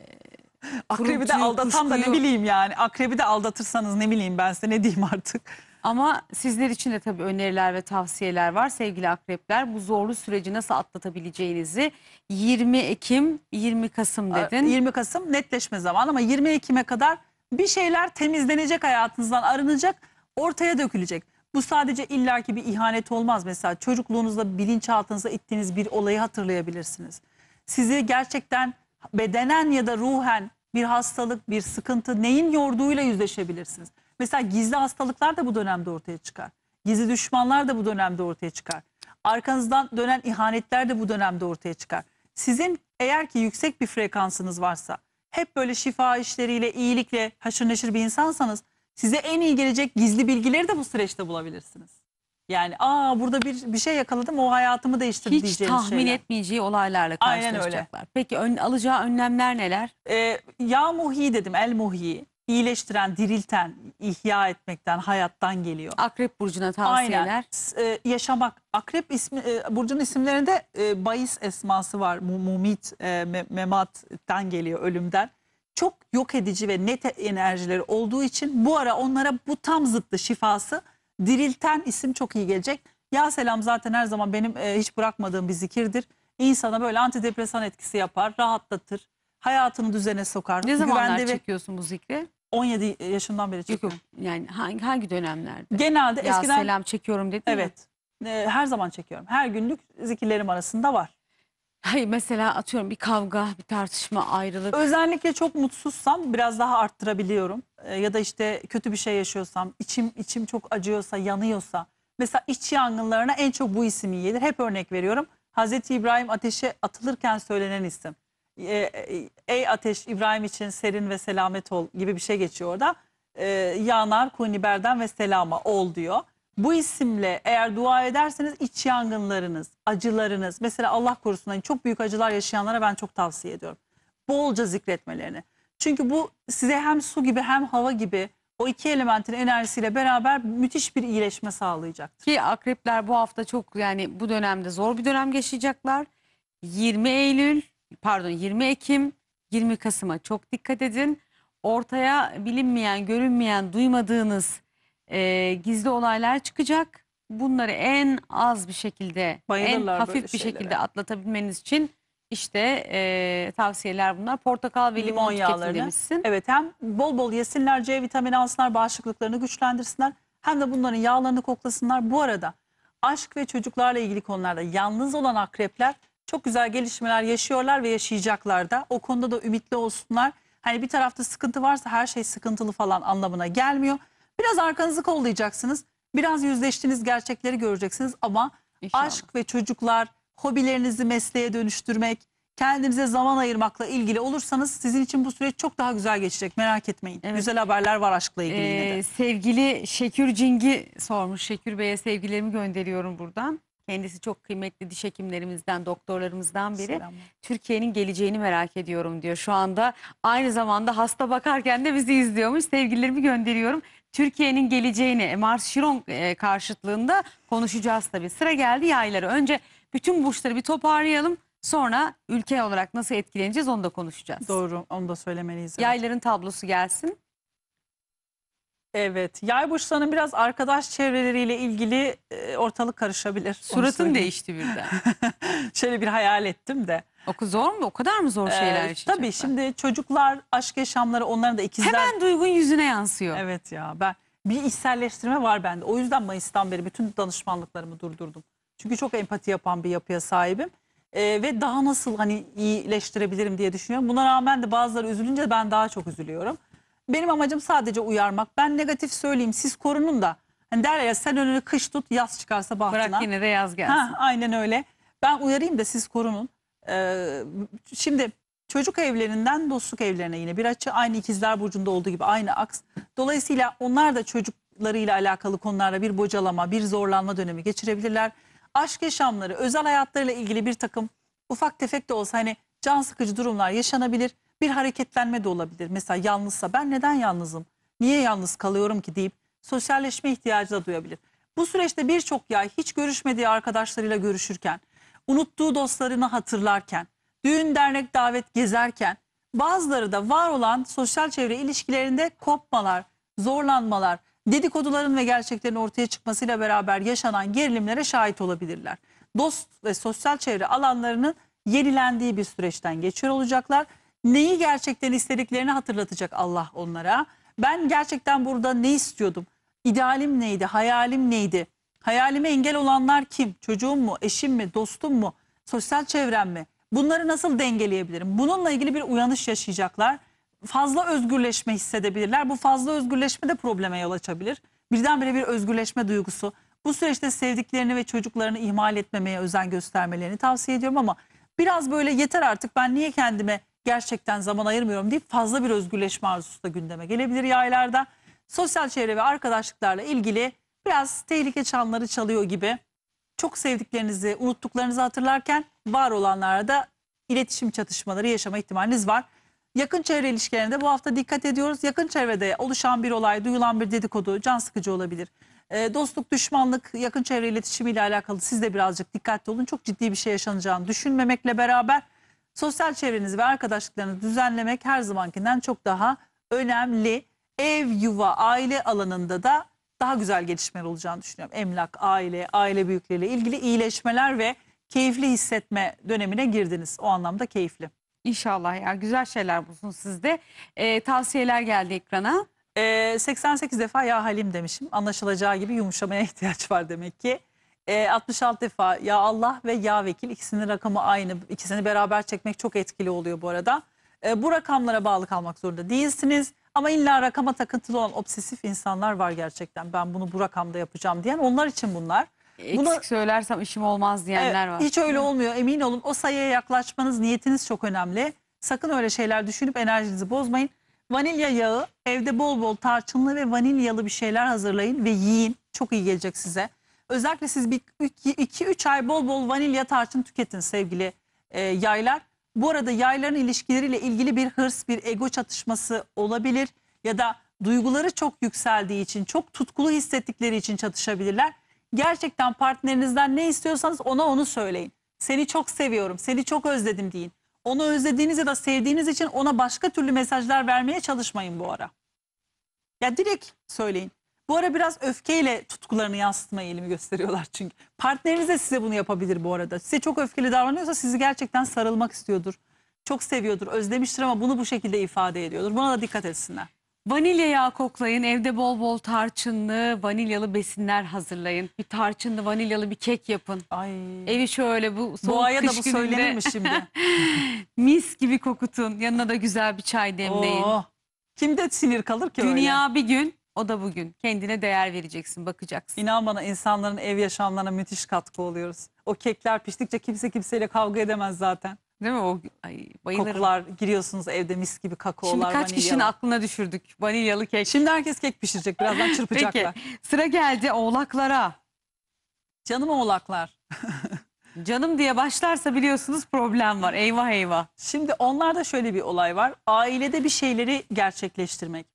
e, Akrebi de Kuruntuyu, aldatan da ne bileyim yani. Akrebi de aldatırsanız ne bileyim ben size ne diyeyim artık. Ama sizler için de tabii öneriler ve tavsiyeler var sevgili akrepler. Bu zorlu süreci nasıl atlatabileceğinizi 20 Ekim, 20 Kasım dedin. 20 Kasım netleşme zamanı ama 20 Ekim'e kadar bir şeyler temizlenecek hayatınızdan arınacak ortaya dökülecek. Bu sadece illaki bir ihanet olmaz mesela. Çocukluğunuzda bilinçaltınıza ittiğiniz bir olayı hatırlayabilirsiniz. Sizi gerçekten bedenen ya da ruhen bir hastalık, bir sıkıntı neyin yorduğuyla yüzleşebilirsiniz. Mesela gizli hastalıklar da bu dönemde ortaya çıkar. Gizli düşmanlar da bu dönemde ortaya çıkar. Arkanızdan dönen ihanetler de bu dönemde ortaya çıkar. Sizin eğer ki yüksek bir frekansınız varsa, hep böyle şifa işleriyle, iyilikle haşır neşir bir insansanız size en iyi gelecek gizli bilgileri de bu süreçte bulabilirsiniz. Yani aa burada bir bir şey yakaladım o hayatımı değiştirdi Hiç diyeceğiniz tahmin şeyler. etmeyeceği olaylarla Aynen öyle. Peki ön, alacağı önlemler neler? Ee, ya muhi dedim el muhi iyileştiren, dirilten, ihya etmekten, hayattan geliyor. Akrep burcuna tavsiyeler. Aynen. Ee, yaşamak. Akrep ismi e, burcun isimlerinde e, bayis esması var. Mumit, e, me, memat'tan geliyor, ölümden çok yok edici ve net enerjileri olduğu için bu ara onlara bu tam zıttı şifası dirilten isim çok iyi gelecek. Ya selam zaten her zaman benim e, hiç bırakmadığım bir zikirdir. İnsana böyle antidepresan etkisi yapar, rahatlatır, hayatını düzene sokar. Ne zamanlar Güvende çekiyorsun bu zikri? 17 yaşından beri çekiyorum. Yani hangi, hangi dönemlerde? Genelde ya eskiden... Ya selam çekiyorum dedin Evet. Mi? E, her zaman çekiyorum. Her günlük zikirlerim arasında var. Hayır mesela atıyorum bir kavga, bir tartışma, ayrılık. Özellikle çok mutsuzsam biraz daha arttırabiliyorum. Ee, ya da işte kötü bir şey yaşıyorsam, içim içim çok acıyorsa, yanıyorsa. Mesela iç yangınlarına en çok bu isim iyi gelir. Hep örnek veriyorum. Hazreti İbrahim ateşe atılırken söylenen isim. Ee, e, Ey ateş İbrahim için serin ve selamet ol gibi bir şey geçiyor orada. Ee, Yanar, kuniberden ve selama ol diyor bu isimle eğer dua ederseniz iç yangınlarınız, acılarınız, mesela Allah korusun hani çok büyük acılar yaşayanlara ben çok tavsiye ediyorum. Bolca zikretmelerini. Çünkü bu size hem su gibi hem hava gibi o iki elementin enerjisiyle beraber müthiş bir iyileşme sağlayacaktır. Ki akrepler bu hafta çok yani bu dönemde zor bir dönem yaşayacaklar. 20 Eylül pardon 20 Ekim 20 Kasım'a çok dikkat edin. Ortaya bilinmeyen, görünmeyen, duymadığınız e, gizli olaylar çıkacak. Bunları en az bir şekilde, Bayılırlar en hafif bir şekilde atlatabilmeniz için işte e, tavsiyeler bunlar. Portakal ve limon, limon tüketin demişsin. Evet hem bol bol yesinler, C vitamini alsınlar, bağışıklıklarını güçlendirsinler. Hem de bunların yağlarını koklasınlar. Bu arada aşk ve çocuklarla ilgili konularda yalnız olan akrepler çok güzel gelişmeler yaşıyorlar ve yaşayacaklar da. O konuda da ümitli olsunlar. Hani bir tarafta sıkıntı varsa her şey sıkıntılı falan anlamına gelmiyor. Biraz arkanızı kollayacaksınız. Biraz yüzleştiğiniz gerçekleri göreceksiniz ama İnşallah. aşk ve çocuklar, hobilerinizi mesleğe dönüştürmek, kendinize zaman ayırmakla ilgili olursanız sizin için bu süreç çok daha güzel geçecek. Merak etmeyin. Evet. Güzel haberler var aşkla ilgili ee, de. Sevgili Şekür Cingi sormuş. Şekür Bey'e sevgilerimi gönderiyorum buradan. Kendisi çok kıymetli diş hekimlerimizden, doktorlarımızdan biri. Türkiye'nin geleceğini merak ediyorum diyor. Şu anda aynı zamanda hasta bakarken de bizi izliyormuş. Sevgilerimi gönderiyorum. Türkiye'nin geleceğini e, Mars Şiron e, karşıtlığında konuşacağız tabii. Sıra geldi yayları. Önce bütün burçları bir toparlayalım. Sonra ülke olarak nasıl etkileneceğiz onu da konuşacağız. Doğru onu da söylemeliyiz. evet. Yayların tablosu gelsin. Evet yay burçlarının biraz arkadaş çevreleriyle ilgili e, ortalık karışabilir. Suratın değişti birden. Şöyle bir hayal ettim de. O zor mu? O kadar mı zor şeyler Ee, yaşayacaklar? tabii şimdi çocuklar aşk yaşamları onların da ikizler. Hemen duygun yüzüne yansıyor. Evet ya ben bir içselleştirme var bende. O yüzden Mayıs'tan beri bütün danışmanlıklarımı durdurdum. Çünkü çok empati yapan bir yapıya sahibim. Ee, ve daha nasıl hani iyileştirebilirim diye düşünüyorum. Buna rağmen de bazıları üzülünce ben daha çok üzülüyorum. Benim amacım sadece uyarmak. Ben negatif söyleyeyim siz korunun da. Hani derler ya sen önünü kış tut yaz çıkarsa bahtına. Bırak yine de yaz gelsin. Ha, aynen öyle. Ben uyarayım da siz korunun şimdi çocuk evlerinden dostluk evlerine yine bir açı aynı ikizler burcunda olduğu gibi aynı aks. Dolayısıyla onlar da çocuklarıyla alakalı konularda bir bocalama, bir zorlanma dönemi geçirebilirler. Aşk yaşamları, özel hayatlarıyla ilgili bir takım ufak tefek de olsa hani can sıkıcı durumlar yaşanabilir. Bir hareketlenme de olabilir. Mesela yalnızsa ben neden yalnızım? Niye yalnız kalıyorum ki deyip sosyalleşme ihtiyacı da duyabilir. Bu süreçte birçok yay hiç görüşmediği arkadaşlarıyla görüşürken unuttuğu dostlarını hatırlarken, düğün dernek davet gezerken bazıları da var olan sosyal çevre ilişkilerinde kopmalar, zorlanmalar, dedikoduların ve gerçeklerin ortaya çıkmasıyla beraber yaşanan gerilimlere şahit olabilirler. Dost ve sosyal çevre alanlarının yenilendiği bir süreçten geçiyor olacaklar. Neyi gerçekten istediklerini hatırlatacak Allah onlara. Ben gerçekten burada ne istiyordum? İdealim neydi? Hayalim neydi? Hayalime engel olanlar kim? Çocuğum mu? Eşim mi? Dostum mu? Sosyal çevrem mi? Bunları nasıl dengeleyebilirim? Bununla ilgili bir uyanış yaşayacaklar. Fazla özgürleşme hissedebilirler. Bu fazla özgürleşme de probleme yol açabilir. Birdenbire bir özgürleşme duygusu. Bu süreçte sevdiklerini ve çocuklarını ihmal etmemeye özen göstermelerini tavsiye ediyorum ama biraz böyle yeter artık ben niye kendime gerçekten zaman ayırmıyorum deyip fazla bir özgürleşme arzusu da gündeme gelebilir yaylarda. Sosyal çevre ve arkadaşlıklarla ilgili biraz tehlike çanları çalıyor gibi çok sevdiklerinizi, unuttuklarınızı hatırlarken var olanlara da iletişim çatışmaları yaşama ihtimaliniz var. Yakın çevre ilişkilerinde bu hafta dikkat ediyoruz. Yakın çevrede oluşan bir olay, duyulan bir dedikodu can sıkıcı olabilir. E, dostluk, düşmanlık, yakın çevre iletişimiyle alakalı siz de birazcık dikkatli olun. Çok ciddi bir şey yaşanacağını düşünmemekle beraber sosyal çevrenizi ve arkadaşlıklarınızı düzenlemek her zamankinden çok daha önemli. Ev, yuva, aile alanında da daha güzel gelişmeler olacağını düşünüyorum. Emlak, aile, aile büyükleriyle ilgili iyileşmeler ve keyifli hissetme dönemine girdiniz. O anlamda keyifli. İnşallah ya güzel şeyler bulsun sizde. Ee, tavsiyeler geldi ekrana. Ee, 88 defa ya Halim demişim. Anlaşılacağı gibi yumuşamaya ihtiyaç var demek ki. Ee, 66 defa ya Allah ve ya vekil ikisinin rakamı aynı. İkisini beraber çekmek çok etkili oluyor bu arada. Ee, bu rakamlara bağlı kalmak zorunda değilsiniz. Ama illa rakama takıntılı olan obsesif insanlar var gerçekten. Ben bunu bu rakamda yapacağım diyen onlar için bunlar. Eksik Bunu, söylersem işim olmaz diyenler evet, var. Hiç öyle olmuyor emin olun. O sayıya yaklaşmanız niyetiniz çok önemli. Sakın öyle şeyler düşünüp enerjinizi bozmayın. Vanilya yağı evde bol bol tarçınlı ve vanilyalı bir şeyler hazırlayın ve yiyin. Çok iyi gelecek size. Özellikle siz 2-3 ay bol bol vanilya tarçın tüketin sevgili e, yaylar. Bu arada yayların ilişkileriyle ilgili bir hırs, bir ego çatışması olabilir ya da duyguları çok yükseldiği için, çok tutkulu hissettikleri için çatışabilirler. Gerçekten partnerinizden ne istiyorsanız ona onu söyleyin. Seni çok seviyorum, seni çok özledim deyin. Onu özlediğiniz ya da sevdiğiniz için ona başka türlü mesajlar vermeye çalışmayın bu ara. Ya direkt söyleyin. Bu ara biraz öfkeyle tutkularını yansıtma eğilimi gösteriyorlar çünkü. Partneriniz de size bunu yapabilir bu arada. Size çok öfkeli davranıyorsa sizi gerçekten sarılmak istiyordur. Çok seviyordur, özlemiştir ama bunu bu şekilde ifade ediyordur. Buna da dikkat etsinler. Vanilya yağı koklayın, evde bol bol tarçınlı, vanilyalı besinler hazırlayın. Bir tarçınlı, vanilyalı bir kek yapın. Ay. Evi şöyle bu soğuk Boğaya kış da bu gününde. söylenir mi şimdi? Mis gibi kokutun, yanına da güzel bir çay demleyin. Oh. Kimde sinir kalır ki Dünya öyle? bir gün o da bugün. Kendine değer vereceksin, bakacaksın. İnan bana insanların ev yaşamlarına müthiş katkı oluyoruz. O kekler piştikçe kimse kimseyle kavga edemez zaten. Değil mi? O ay, bayılırım. Kokular giriyorsunuz evde mis gibi kakaolar, Şimdi kaç vanilyalar. kişinin aklına düşürdük vanilyalı kek. Şimdi herkes kek pişirecek. Birazdan çırpacaklar. Peki sıra geldi oğlaklara. Canım oğlaklar. Canım diye başlarsa biliyorsunuz problem var. Eyvah eyvah. Şimdi onlarda şöyle bir olay var. Ailede bir şeyleri gerçekleştirmek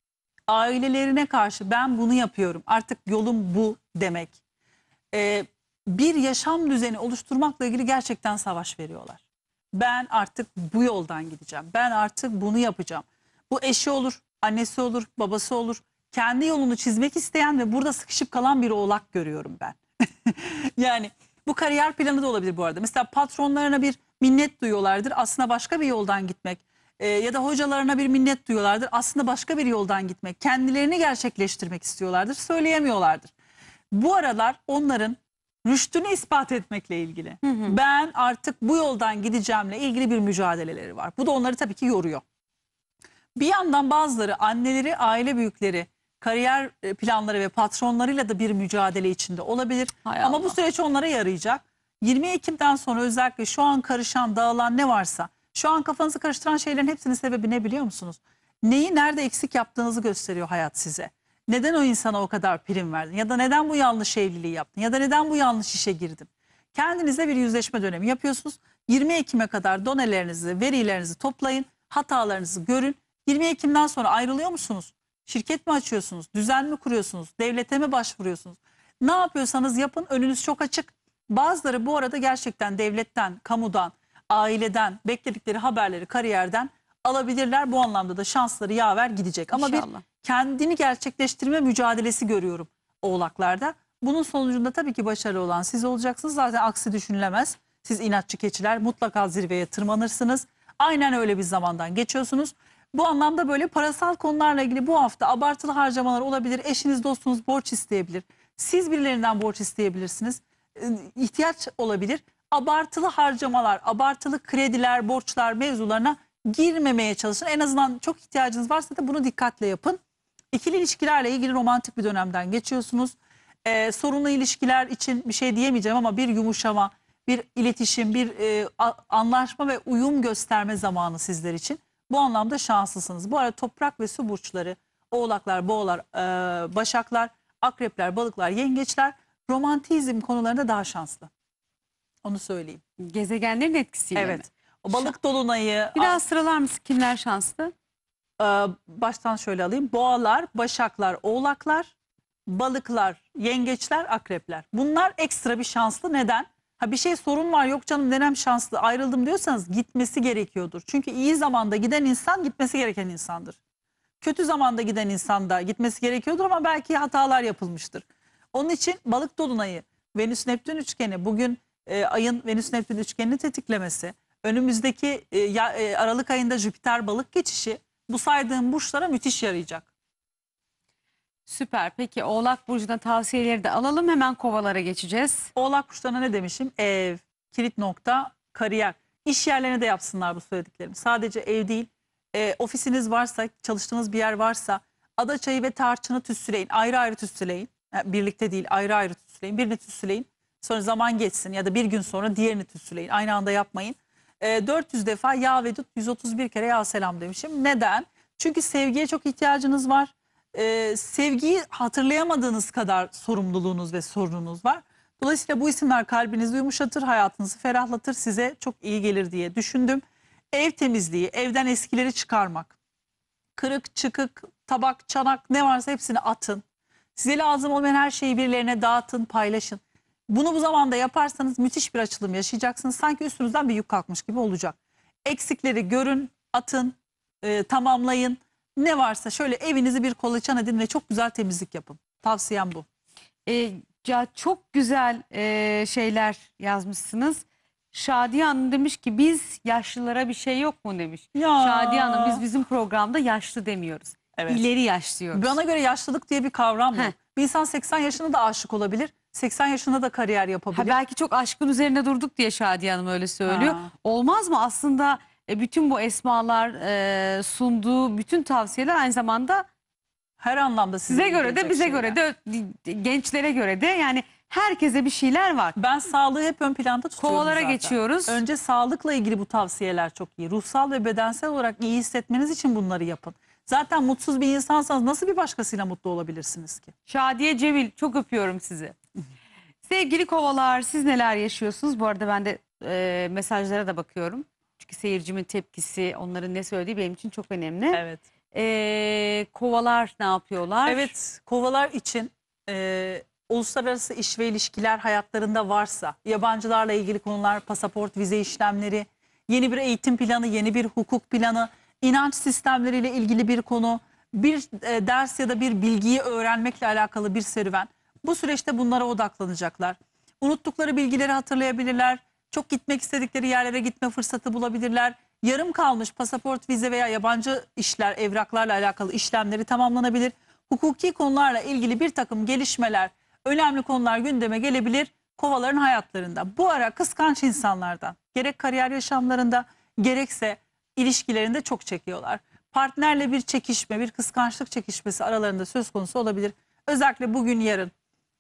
ailelerine karşı ben bunu yapıyorum artık yolum bu demek. Ee, bir yaşam düzeni oluşturmakla ilgili gerçekten savaş veriyorlar. Ben artık bu yoldan gideceğim. Ben artık bunu yapacağım. Bu eşi olur, annesi olur, babası olur. Kendi yolunu çizmek isteyen ve burada sıkışıp kalan bir oğlak görüyorum ben. yani bu kariyer planı da olabilir bu arada. Mesela patronlarına bir minnet duyuyorlardır. Aslında başka bir yoldan gitmek e, ya da hocalarına bir minnet duyuyorlardır. Aslında başka bir yoldan gitmek, kendilerini gerçekleştirmek istiyorlardır, söyleyemiyorlardır. Bu aralar onların rüştünü ispat etmekle ilgili. Hı hı. Ben artık bu yoldan gideceğimle ilgili bir mücadeleleri var. Bu da onları tabii ki yoruyor. Bir yandan bazıları anneleri, aile büyükleri, kariyer e, planları ve patronlarıyla da bir mücadele içinde olabilir. Hay Ama Allah. bu süreç onlara yarayacak. 20 Ekim'den sonra özellikle şu an karışan, dağılan ne varsa şu an kafanızı karıştıran şeylerin hepsinin sebebi ne biliyor musunuz? Neyi nerede eksik yaptığınızı gösteriyor hayat size. Neden o insana o kadar prim verdin? Ya da neden bu yanlış evliliği yaptın? Ya da neden bu yanlış işe girdin? Kendinize bir yüzleşme dönemi yapıyorsunuz. 20 Ekim'e kadar donelerinizi, verilerinizi toplayın. Hatalarınızı görün. 20 Ekim'den sonra ayrılıyor musunuz? Şirket mi açıyorsunuz? Düzen mi kuruyorsunuz? Devlete mi başvuruyorsunuz? Ne yapıyorsanız yapın önünüz çok açık. Bazıları bu arada gerçekten devletten, kamudan, aileden, bekledikleri haberleri kariyerden alabilirler. Bu anlamda da şansları yaver gidecek. Ama İnşallah. bir kendini gerçekleştirme mücadelesi görüyorum oğlaklarda. Bunun sonucunda tabii ki başarılı olan siz olacaksınız. Zaten aksi düşünülemez. Siz inatçı keçiler mutlaka zirveye tırmanırsınız. Aynen öyle bir zamandan geçiyorsunuz. Bu anlamda böyle parasal konularla ilgili bu hafta abartılı harcamalar olabilir. Eşiniz, dostunuz borç isteyebilir. Siz birilerinden borç isteyebilirsiniz. Ee, ihtiyaç olabilir abartılı harcamalar, abartılı krediler, borçlar mevzularına girmemeye çalışın. En azından çok ihtiyacınız varsa da bunu dikkatle yapın. İkili ilişkilerle ilgili romantik bir dönemden geçiyorsunuz. Ee, sorunlu ilişkiler için bir şey diyemeyeceğim ama bir yumuşama, bir iletişim, bir e, anlaşma ve uyum gösterme zamanı sizler için. Bu anlamda şanslısınız. Bu arada toprak ve su burçları, oğlaklar, boğalar, e, başaklar, akrepler, balıklar, yengeçler romantizm konularında daha şanslı. Onu söyleyeyim. Gezegenlerin etkisiyle evet. mi? O balık dolunayı... Biraz sıralar mısın kimler şanslı? Ee, baştan şöyle alayım. Boğalar, başaklar, oğlaklar, balıklar, yengeçler, akrepler. Bunlar ekstra bir şanslı. Neden? Ha bir şey sorun var yok canım nenem şanslı ayrıldım diyorsanız gitmesi gerekiyordur. Çünkü iyi zamanda giden insan gitmesi gereken insandır. Kötü zamanda giden insan da gitmesi gerekiyordur ama belki hatalar yapılmıştır. Onun için balık dolunayı, Venüs Neptün üçgeni bugün e, ayın Venüs-Neptün üçgenini tetiklemesi, önümüzdeki e, ya, e, Aralık ayında Jüpiter-Balık geçişi bu saydığım burçlara müthiş yarayacak. Süper. Peki Oğlak Burcu'na tavsiyeleri de alalım. Hemen kovalara geçeceğiz. Oğlak burcuna ne demişim? Ev, kilit nokta, kariyer. İş yerlerine de yapsınlar bu söylediklerim. Sadece ev değil, e, ofisiniz varsa, çalıştığınız bir yer varsa ada çayı ve tarçını tütsüleyin. Ayrı ayrı tütsüleyin. Yani birlikte değil, ayrı ayrı tütsüleyin. Birini tütsüleyin. Sonra zaman geçsin ya da bir gün sonra diğerini tütsüleyin. Aynı anda yapmayın. E, ee, 400 defa ya vedut 131 kere ya selam demişim. Neden? Çünkü sevgiye çok ihtiyacınız var. E, sevgiyi hatırlayamadığınız kadar sorumluluğunuz ve sorununuz var. Dolayısıyla bu isimler kalbinizi yumuşatır, hayatınızı ferahlatır, size çok iyi gelir diye düşündüm. Ev temizliği, evden eskileri çıkarmak. Kırık, çıkık, tabak, çanak ne varsa hepsini atın. Size lazım olmayan her şeyi birilerine dağıtın, paylaşın. Bunu bu zamanda yaparsanız müthiş bir açılım yaşayacaksınız. Sanki üstünüzden bir yük kalkmış gibi olacak. Eksikleri görün, atın, e, tamamlayın. Ne varsa şöyle evinizi bir kolaçan edin ve çok güzel temizlik yapın. Tavsiyem bu. E, ya çok güzel e, şeyler yazmışsınız. Şadiye Hanım demiş ki biz yaşlılara bir şey yok mu demiş. Ya. Şadiye Hanım biz bizim programda yaşlı demiyoruz. Evet. İleri yaş diyoruz. Bana göre yaşlılık diye bir kavram yok. Bir insan 80 yaşında da aşık olabilir. 80 yaşında da kariyer yapabilir. Ha, belki çok aşkın üzerine durduk diye Şadiye Hanım öyle söylüyor. Ha. Olmaz mı aslında e, bütün bu esmalar e, sunduğu bütün tavsiyeler aynı zamanda her anlamda size göre de bize şeyler. göre de gençlere göre de yani herkese bir şeyler var. Ben sağlığı hep ön planda tutuyorum Kovalara zaten. geçiyoruz. Önce sağlıkla ilgili bu tavsiyeler çok iyi. Ruhsal ve bedensel olarak iyi hissetmeniz için bunları yapın. Zaten mutsuz bir insansanız nasıl bir başkasıyla mutlu olabilirsiniz ki? Şadiye Cemil çok öpüyorum sizi. Sevgili kovalar siz neler yaşıyorsunuz? Bu arada ben de e, mesajlara da bakıyorum. Çünkü seyircimin tepkisi, onların ne söylediği benim için çok önemli. Evet. E, kovalar ne yapıyorlar? Evet, kovalar için e, uluslararası iş ve ilişkiler hayatlarında varsa, yabancılarla ilgili konular, pasaport, vize işlemleri, yeni bir eğitim planı, yeni bir hukuk planı, inanç sistemleriyle ilgili bir konu, bir e, ders ya da bir bilgiyi öğrenmekle alakalı bir serüven. Bu süreçte bunlara odaklanacaklar. Unuttukları bilgileri hatırlayabilirler. Çok gitmek istedikleri yerlere gitme fırsatı bulabilirler. Yarım kalmış pasaport, vize veya yabancı işler, evraklarla alakalı işlemleri tamamlanabilir. Hukuki konularla ilgili bir takım gelişmeler, önemli konular gündeme gelebilir kovaların hayatlarında. Bu ara kıskanç insanlardan gerek kariyer yaşamlarında gerekse ilişkilerinde çok çekiyorlar. Partnerle bir çekişme, bir kıskançlık çekişmesi aralarında söz konusu olabilir. Özellikle bugün yarın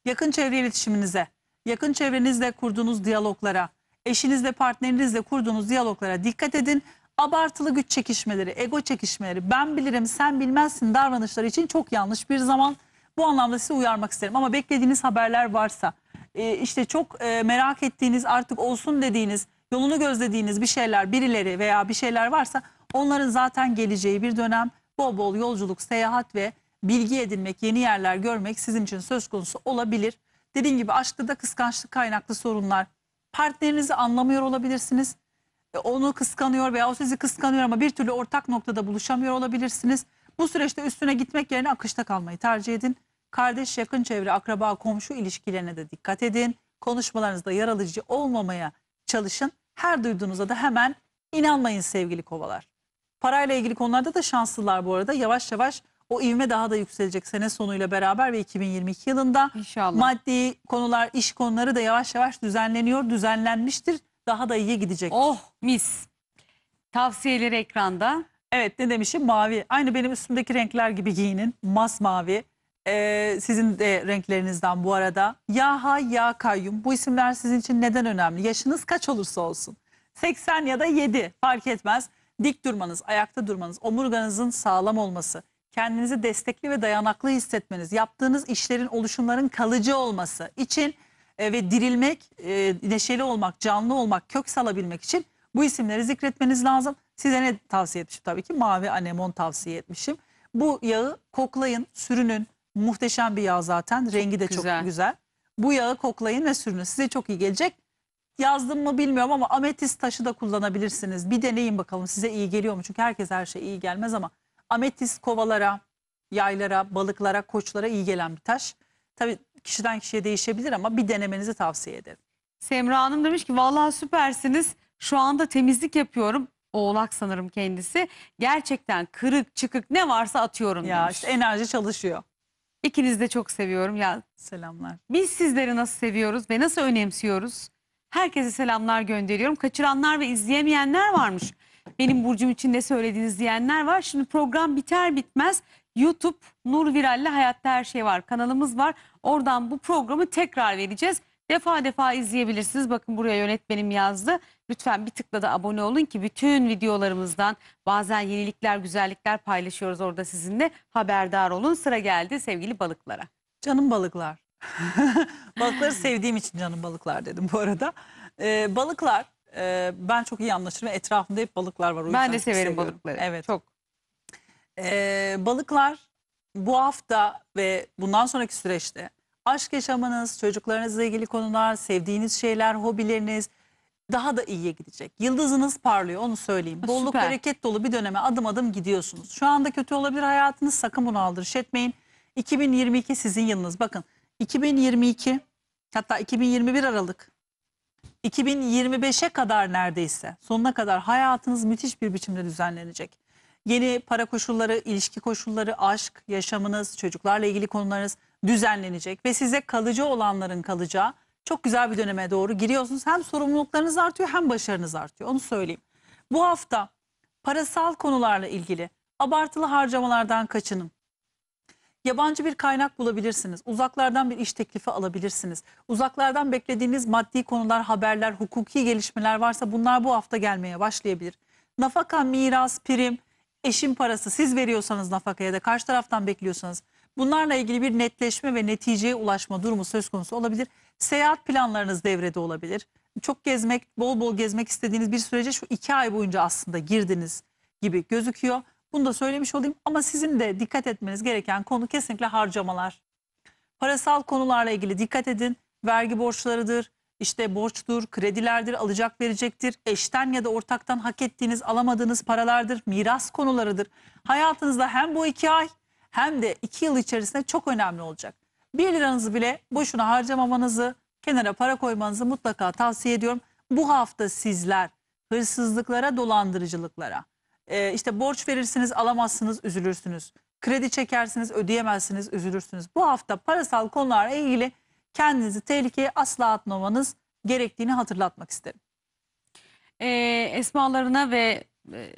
yakın çevre iletişiminize, yakın çevrenizle kurduğunuz diyaloglara, eşinizle partnerinizle kurduğunuz diyaloglara dikkat edin. Abartılı güç çekişmeleri, ego çekişmeleri, ben bilirim sen bilmezsin davranışları için çok yanlış bir zaman. Bu anlamda sizi uyarmak isterim ama beklediğiniz haberler varsa, e, işte çok e, merak ettiğiniz artık olsun dediğiniz, yolunu gözlediğiniz bir şeyler, birileri veya bir şeyler varsa onların zaten geleceği bir dönem bol bol yolculuk, seyahat ve bilgi edinmek, yeni yerler görmek sizin için söz konusu olabilir. Dediğim gibi aşkta da kıskançlık kaynaklı sorunlar. Partnerinizi anlamıyor olabilirsiniz. E, onu kıskanıyor veya o sizi kıskanıyor ama bir türlü ortak noktada buluşamıyor olabilirsiniz. Bu süreçte üstüne gitmek yerine akışta kalmayı tercih edin. Kardeş, yakın çevre, akraba, komşu ilişkilerine de dikkat edin. Konuşmalarınızda yaralıcı olmamaya çalışın. Her duyduğunuza da hemen inanmayın sevgili kovalar. Parayla ilgili konularda da şanslılar bu arada. Yavaş yavaş o ivme daha da yükselecek sene sonuyla beraber ve 2022 yılında. İnşallah. Maddi konular, iş konuları da yavaş yavaş düzenleniyor, düzenlenmiştir. Daha da iyi gidecek. Oh mis. Tavsiyeleri ekranda. Evet ne demişim mavi. Aynı benim üstümdeki renkler gibi giyinin. Masmavi. Ee, sizin de renklerinizden bu arada. Yaha Ya Kayyum. Bu isimler sizin için neden önemli? Yaşınız kaç olursa olsun. 80 ya da 7 fark etmez. Dik durmanız, ayakta durmanız, omurganızın sağlam olması, kendinizi destekli ve dayanaklı hissetmeniz, yaptığınız işlerin, oluşumların kalıcı olması için e, ve dirilmek, e, neşeli olmak, canlı olmak, kök salabilmek için bu isimleri zikretmeniz lazım. Size ne tavsiye etmişim? Tabii ki mavi anemon tavsiye etmişim. Bu yağı koklayın, sürünün. Muhteşem bir yağ zaten. Rengi de güzel. çok güzel. Bu yağı koklayın ve sürünün. Size çok iyi gelecek. Yazdım mı bilmiyorum ama ametist taşı da kullanabilirsiniz. Bir deneyin bakalım size iyi geliyor mu? Çünkü herkes her şey iyi gelmez ama Ametis kovalara, yaylara, balıklara, koçlara iyi gelen bir taş. Tabii kişiden kişiye değişebilir ama bir denemenizi tavsiye ederim. Semra Hanım demiş ki vallahi süpersiniz. Şu anda temizlik yapıyorum. Oğlak sanırım kendisi. Gerçekten kırık çıkık ne varsa atıyorum Ya demiş. işte enerji çalışıyor. İkinizi de çok seviyorum. Ya Selamlar. biz sizleri nasıl seviyoruz ve nasıl önemsiyoruz? Herkese selamlar gönderiyorum. Kaçıranlar ve izleyemeyenler varmış benim burcum için ne söylediniz diyenler var. Şimdi program biter bitmez YouTube Nur Viral'le Hayatta Her Şey Var kanalımız var. Oradan bu programı tekrar vereceğiz. Defa defa izleyebilirsiniz. Bakın buraya yönetmenim yazdı. Lütfen bir tıkla da abone olun ki bütün videolarımızdan bazen yenilikler, güzellikler paylaşıyoruz orada sizinle. Haberdar olun. Sıra geldi sevgili balıklara. Canım balıklar. balıkları sevdiğim için canım balıklar dedim bu arada. Ee, balıklar e, ben çok iyi anlaşırım. Etrafımda hep balıklar var. O Ben de severim balıkları. Evet. Çok. E, balıklar bu hafta ve bundan sonraki süreçte aşk yaşamınız, çocuklarınızla ilgili konular, sevdiğiniz şeyler, hobileriniz daha da iyiye gidecek. Yıldızınız parlıyor onu söyleyeyim. Ha, Bolluk süper. bereket dolu bir döneme adım adım gidiyorsunuz. Şu anda kötü olabilir hayatınız sakın bunu aldırış etmeyin. 2022 sizin yılınız. Bakın 2022 hatta 2021 Aralık 2025'e kadar neredeyse sonuna kadar hayatınız müthiş bir biçimde düzenlenecek. Yeni para koşulları, ilişki koşulları, aşk, yaşamınız, çocuklarla ilgili konularınız düzenlenecek ve size kalıcı olanların kalacağı çok güzel bir döneme doğru giriyorsunuz. Hem sorumluluklarınız artıyor hem başarınız artıyor. Onu söyleyeyim. Bu hafta parasal konularla ilgili abartılı harcamalardan kaçının yabancı bir kaynak bulabilirsiniz. Uzaklardan bir iş teklifi alabilirsiniz. Uzaklardan beklediğiniz maddi konular, haberler, hukuki gelişmeler varsa bunlar bu hafta gelmeye başlayabilir. Nafaka, miras, prim, eşin parası siz veriyorsanız nafakaya da karşı taraftan bekliyorsanız bunlarla ilgili bir netleşme ve neticeye ulaşma durumu söz konusu olabilir. Seyahat planlarınız devrede olabilir. Çok gezmek, bol bol gezmek istediğiniz bir sürece şu iki ay boyunca aslında girdiniz gibi gözüküyor. Bunu da söylemiş olayım ama sizin de dikkat etmeniz gereken konu kesinlikle harcamalar. Parasal konularla ilgili dikkat edin. Vergi borçlarıdır, işte borçtur, kredilerdir, alacak verecektir, eşten ya da ortaktan hak ettiğiniz, alamadığınız paralardır, miras konularıdır. Hayatınızda hem bu iki ay hem de iki yıl içerisinde çok önemli olacak. Bir liranızı bile boşuna harcamamanızı, kenara para koymanızı mutlaka tavsiye ediyorum. Bu hafta sizler hırsızlıklara, dolandırıcılıklara, e, işte borç verirsiniz alamazsınız üzülürsünüz. Kredi çekersiniz ödeyemezsiniz üzülürsünüz. Bu hafta parasal konularla ilgili kendinizi tehlikeye asla atmamanız gerektiğini hatırlatmak isterim. E, esmalarına ve e,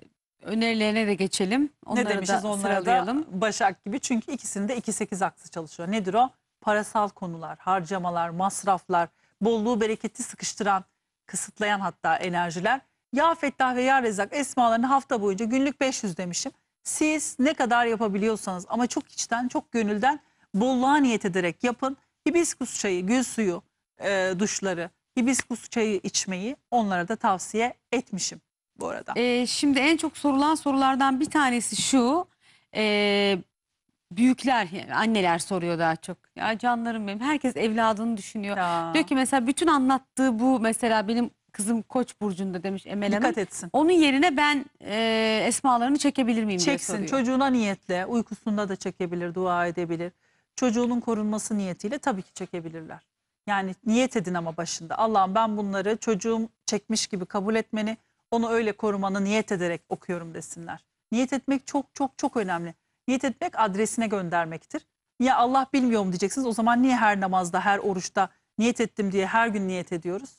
önerilerine de geçelim. Onları ne demişiz da onlara da Başak gibi çünkü ikisinde 2-8 aksı çalışıyor. Nedir o? Parasal konular, harcamalar, masraflar, bolluğu bereketi sıkıştıran, kısıtlayan hatta enerjiler ya Fettah ve Ya Rezak esmalarını hafta boyunca günlük 500 demişim. Siz ne kadar yapabiliyorsanız ama çok içten çok gönülden bolluğa niyet ederek yapın. Hibiskus çayı, gül suyu, e, duşları, hibiskus çayı içmeyi onlara da tavsiye etmişim bu arada. Ee, şimdi en çok sorulan sorulardan bir tanesi şu. E, büyükler, anneler soruyor daha çok. Ya canlarım benim. Herkes evladını düşünüyor. Ya. Diyor ki mesela bütün anlattığı bu mesela benim kızım Koç burcunda demiş Emel Hanım. Dikkat etsin. Onun yerine ben e, esmalarını çekebilir miyim Çeksin, diye Çocuğuna niyetle, uykusunda da çekebilir, dua edebilir. Çocuğunun korunması niyetiyle tabii ki çekebilirler. Yani niyet edin ama başında. Allah'ım ben bunları çocuğum çekmiş gibi kabul etmeni, onu öyle korumanı niyet ederek okuyorum desinler. Niyet etmek çok çok çok önemli. Niyet etmek adresine göndermektir. Ya Allah bilmiyor mu diyeceksiniz. O zaman niye her namazda, her oruçta niyet ettim diye her gün niyet ediyoruz?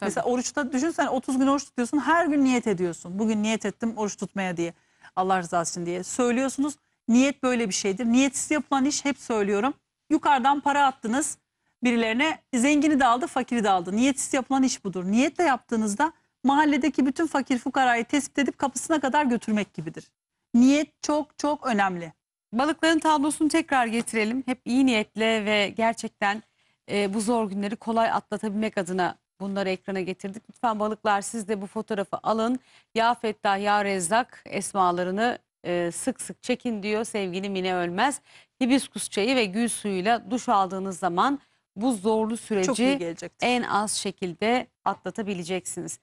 Tabii. Mesela oruçta düşünsen 30 gün oruç tutuyorsun her gün niyet ediyorsun. Bugün niyet ettim oruç tutmaya diye Allah rızası için diye söylüyorsunuz. Niyet böyle bir şeydir. Niyetsiz yapılan iş hep söylüyorum. Yukarıdan para attınız birilerine zengini de aldı fakiri de aldı. Niyetsiz yapılan iş budur. Niyetle yaptığınızda mahalledeki bütün fakir fukarayı tespit edip kapısına kadar götürmek gibidir. Niyet çok çok önemli. Balıkların tablosunu tekrar getirelim. Hep iyi niyetle ve gerçekten e, bu zor günleri kolay atlatabilmek adına bunları ekrana getirdik. Lütfen balıklar siz de bu fotoğrafı alın. Ya Fettah Ya Rezzak esmalarını e, sık sık çekin diyor sevgili Mine Ölmez. Hibiskus çayı ve gül suyuyla duş aldığınız zaman bu zorlu süreci en az şekilde atlatabileceksiniz.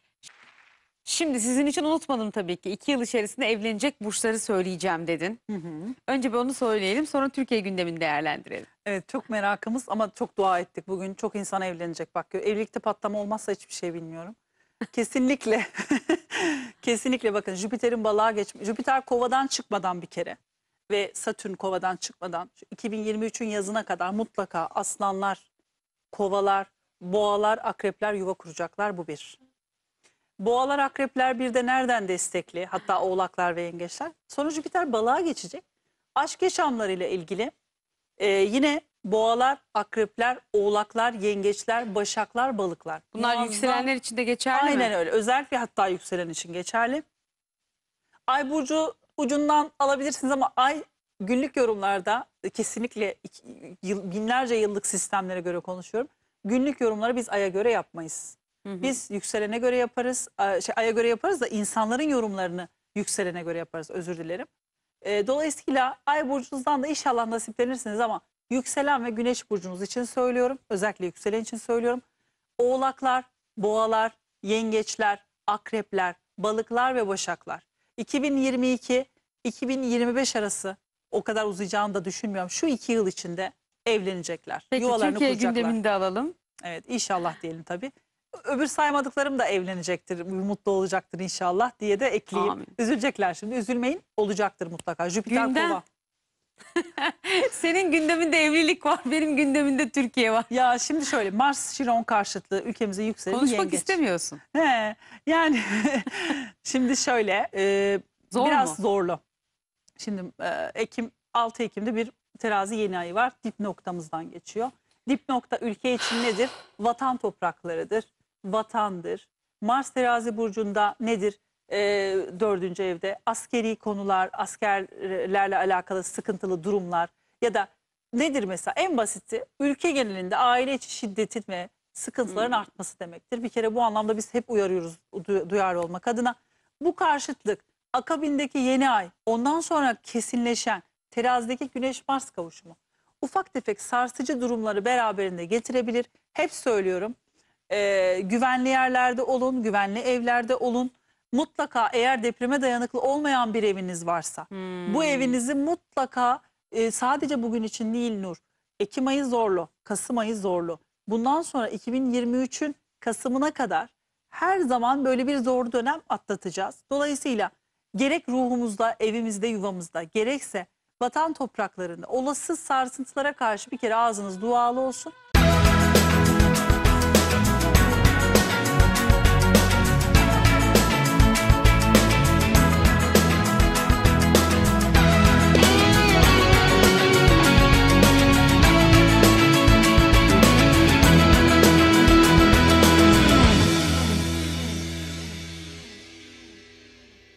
Şimdi sizin için unutmadım tabii ki. iki yıl içerisinde evlenecek burçları söyleyeceğim dedin. Hı hı. Önce bir onu söyleyelim sonra Türkiye gündemini değerlendirelim. Evet çok merakımız ama çok dua ettik bugün. Çok insan evlenecek bak. Evlilikte patlama olmazsa hiçbir şey bilmiyorum. Kesinlikle. Kesinlikle bakın Jüpiter'in balığa geçme. Jüpiter kovadan çıkmadan bir kere ve Satürn kovadan çıkmadan 2023'ün yazına kadar mutlaka aslanlar, kovalar, boğalar, akrepler yuva kuracaklar bu bir. Boğalar, akrepler bir de nereden destekli? Hatta oğlaklar ve yengeçler. Sonra Jüpiter balığa geçecek. Aşk yaşamlarıyla ilgili e, yine boğalar, akrepler, oğlaklar, yengeçler, başaklar, balıklar. Bunlar Muazzam. yükselenler için de geçerli Aynen mi? Aynen öyle. Özellikle hatta yükselen için geçerli. Ay burcu ucundan alabilirsiniz ama ay günlük yorumlarda kesinlikle yıl, binlerce yıllık sistemlere göre konuşuyorum. Günlük yorumları biz aya göre yapmayız. Biz yükselene göre yaparız, şey, aya göre yaparız da insanların yorumlarını yükselene göre yaparız özür dilerim. E, dolayısıyla ay burcunuzdan da inşallah nasiplenirsiniz ama yükselen ve güneş burcunuz için söylüyorum. Özellikle yükselen için söylüyorum. Oğlaklar, boğalar, yengeçler, akrepler, balıklar ve başaklar. 2022-2025 arası o kadar uzayacağını da düşünmüyorum. Şu iki yıl içinde evlenecekler. Peki Türkiye kuracaklar. gündemini alalım. Evet inşallah diyelim tabii öbür saymadıklarım da evlenecektir, mutlu olacaktır inşallah diye de ekleyeyim. Amin. Üzülecekler şimdi. Üzülmeyin olacaktır mutlaka. Jüpiter Gündem. kova. Senin gündeminde evlilik var, benim gündemimde Türkiye var. Ya şimdi şöyle Mars Şiron karşıtlığı ülkemize yükselir. Konuşmak yengeç. istemiyorsun. He, yani şimdi şöyle e, Zor biraz mu? zorlu. Şimdi e, Ekim 6 Ekim'de bir terazi yeni ayı var. Dip noktamızdan geçiyor. Dip nokta ülke için nedir? Vatan topraklarıdır vatandır. Mars terazi burcunda nedir? E, dördüncü evde askeri konular, askerlerle alakalı sıkıntılı durumlar ya da nedir mesela en basiti ülke genelinde aile içi şiddetin ve sıkıntıların hmm. artması demektir. Bir kere bu anlamda biz hep uyarıyoruz duyarlı olmak adına. Bu karşıtlık akabindeki yeni ay ondan sonra kesinleşen terazideki güneş Mars kavuşumu ufak tefek sarsıcı durumları beraberinde getirebilir. Hep söylüyorum e, güvenli yerlerde olun, güvenli evlerde olun. Mutlaka eğer depreme dayanıklı olmayan bir eviniz varsa hmm. bu evinizi mutlaka e, sadece bugün için değil Nur. Ekim ayı zorlu, Kasım ayı zorlu. Bundan sonra 2023'ün Kasım'ına kadar her zaman böyle bir zor dönem atlatacağız. Dolayısıyla gerek ruhumuzda, evimizde, yuvamızda gerekse vatan topraklarında olası sarsıntılara karşı bir kere ağzınız dualı olsun.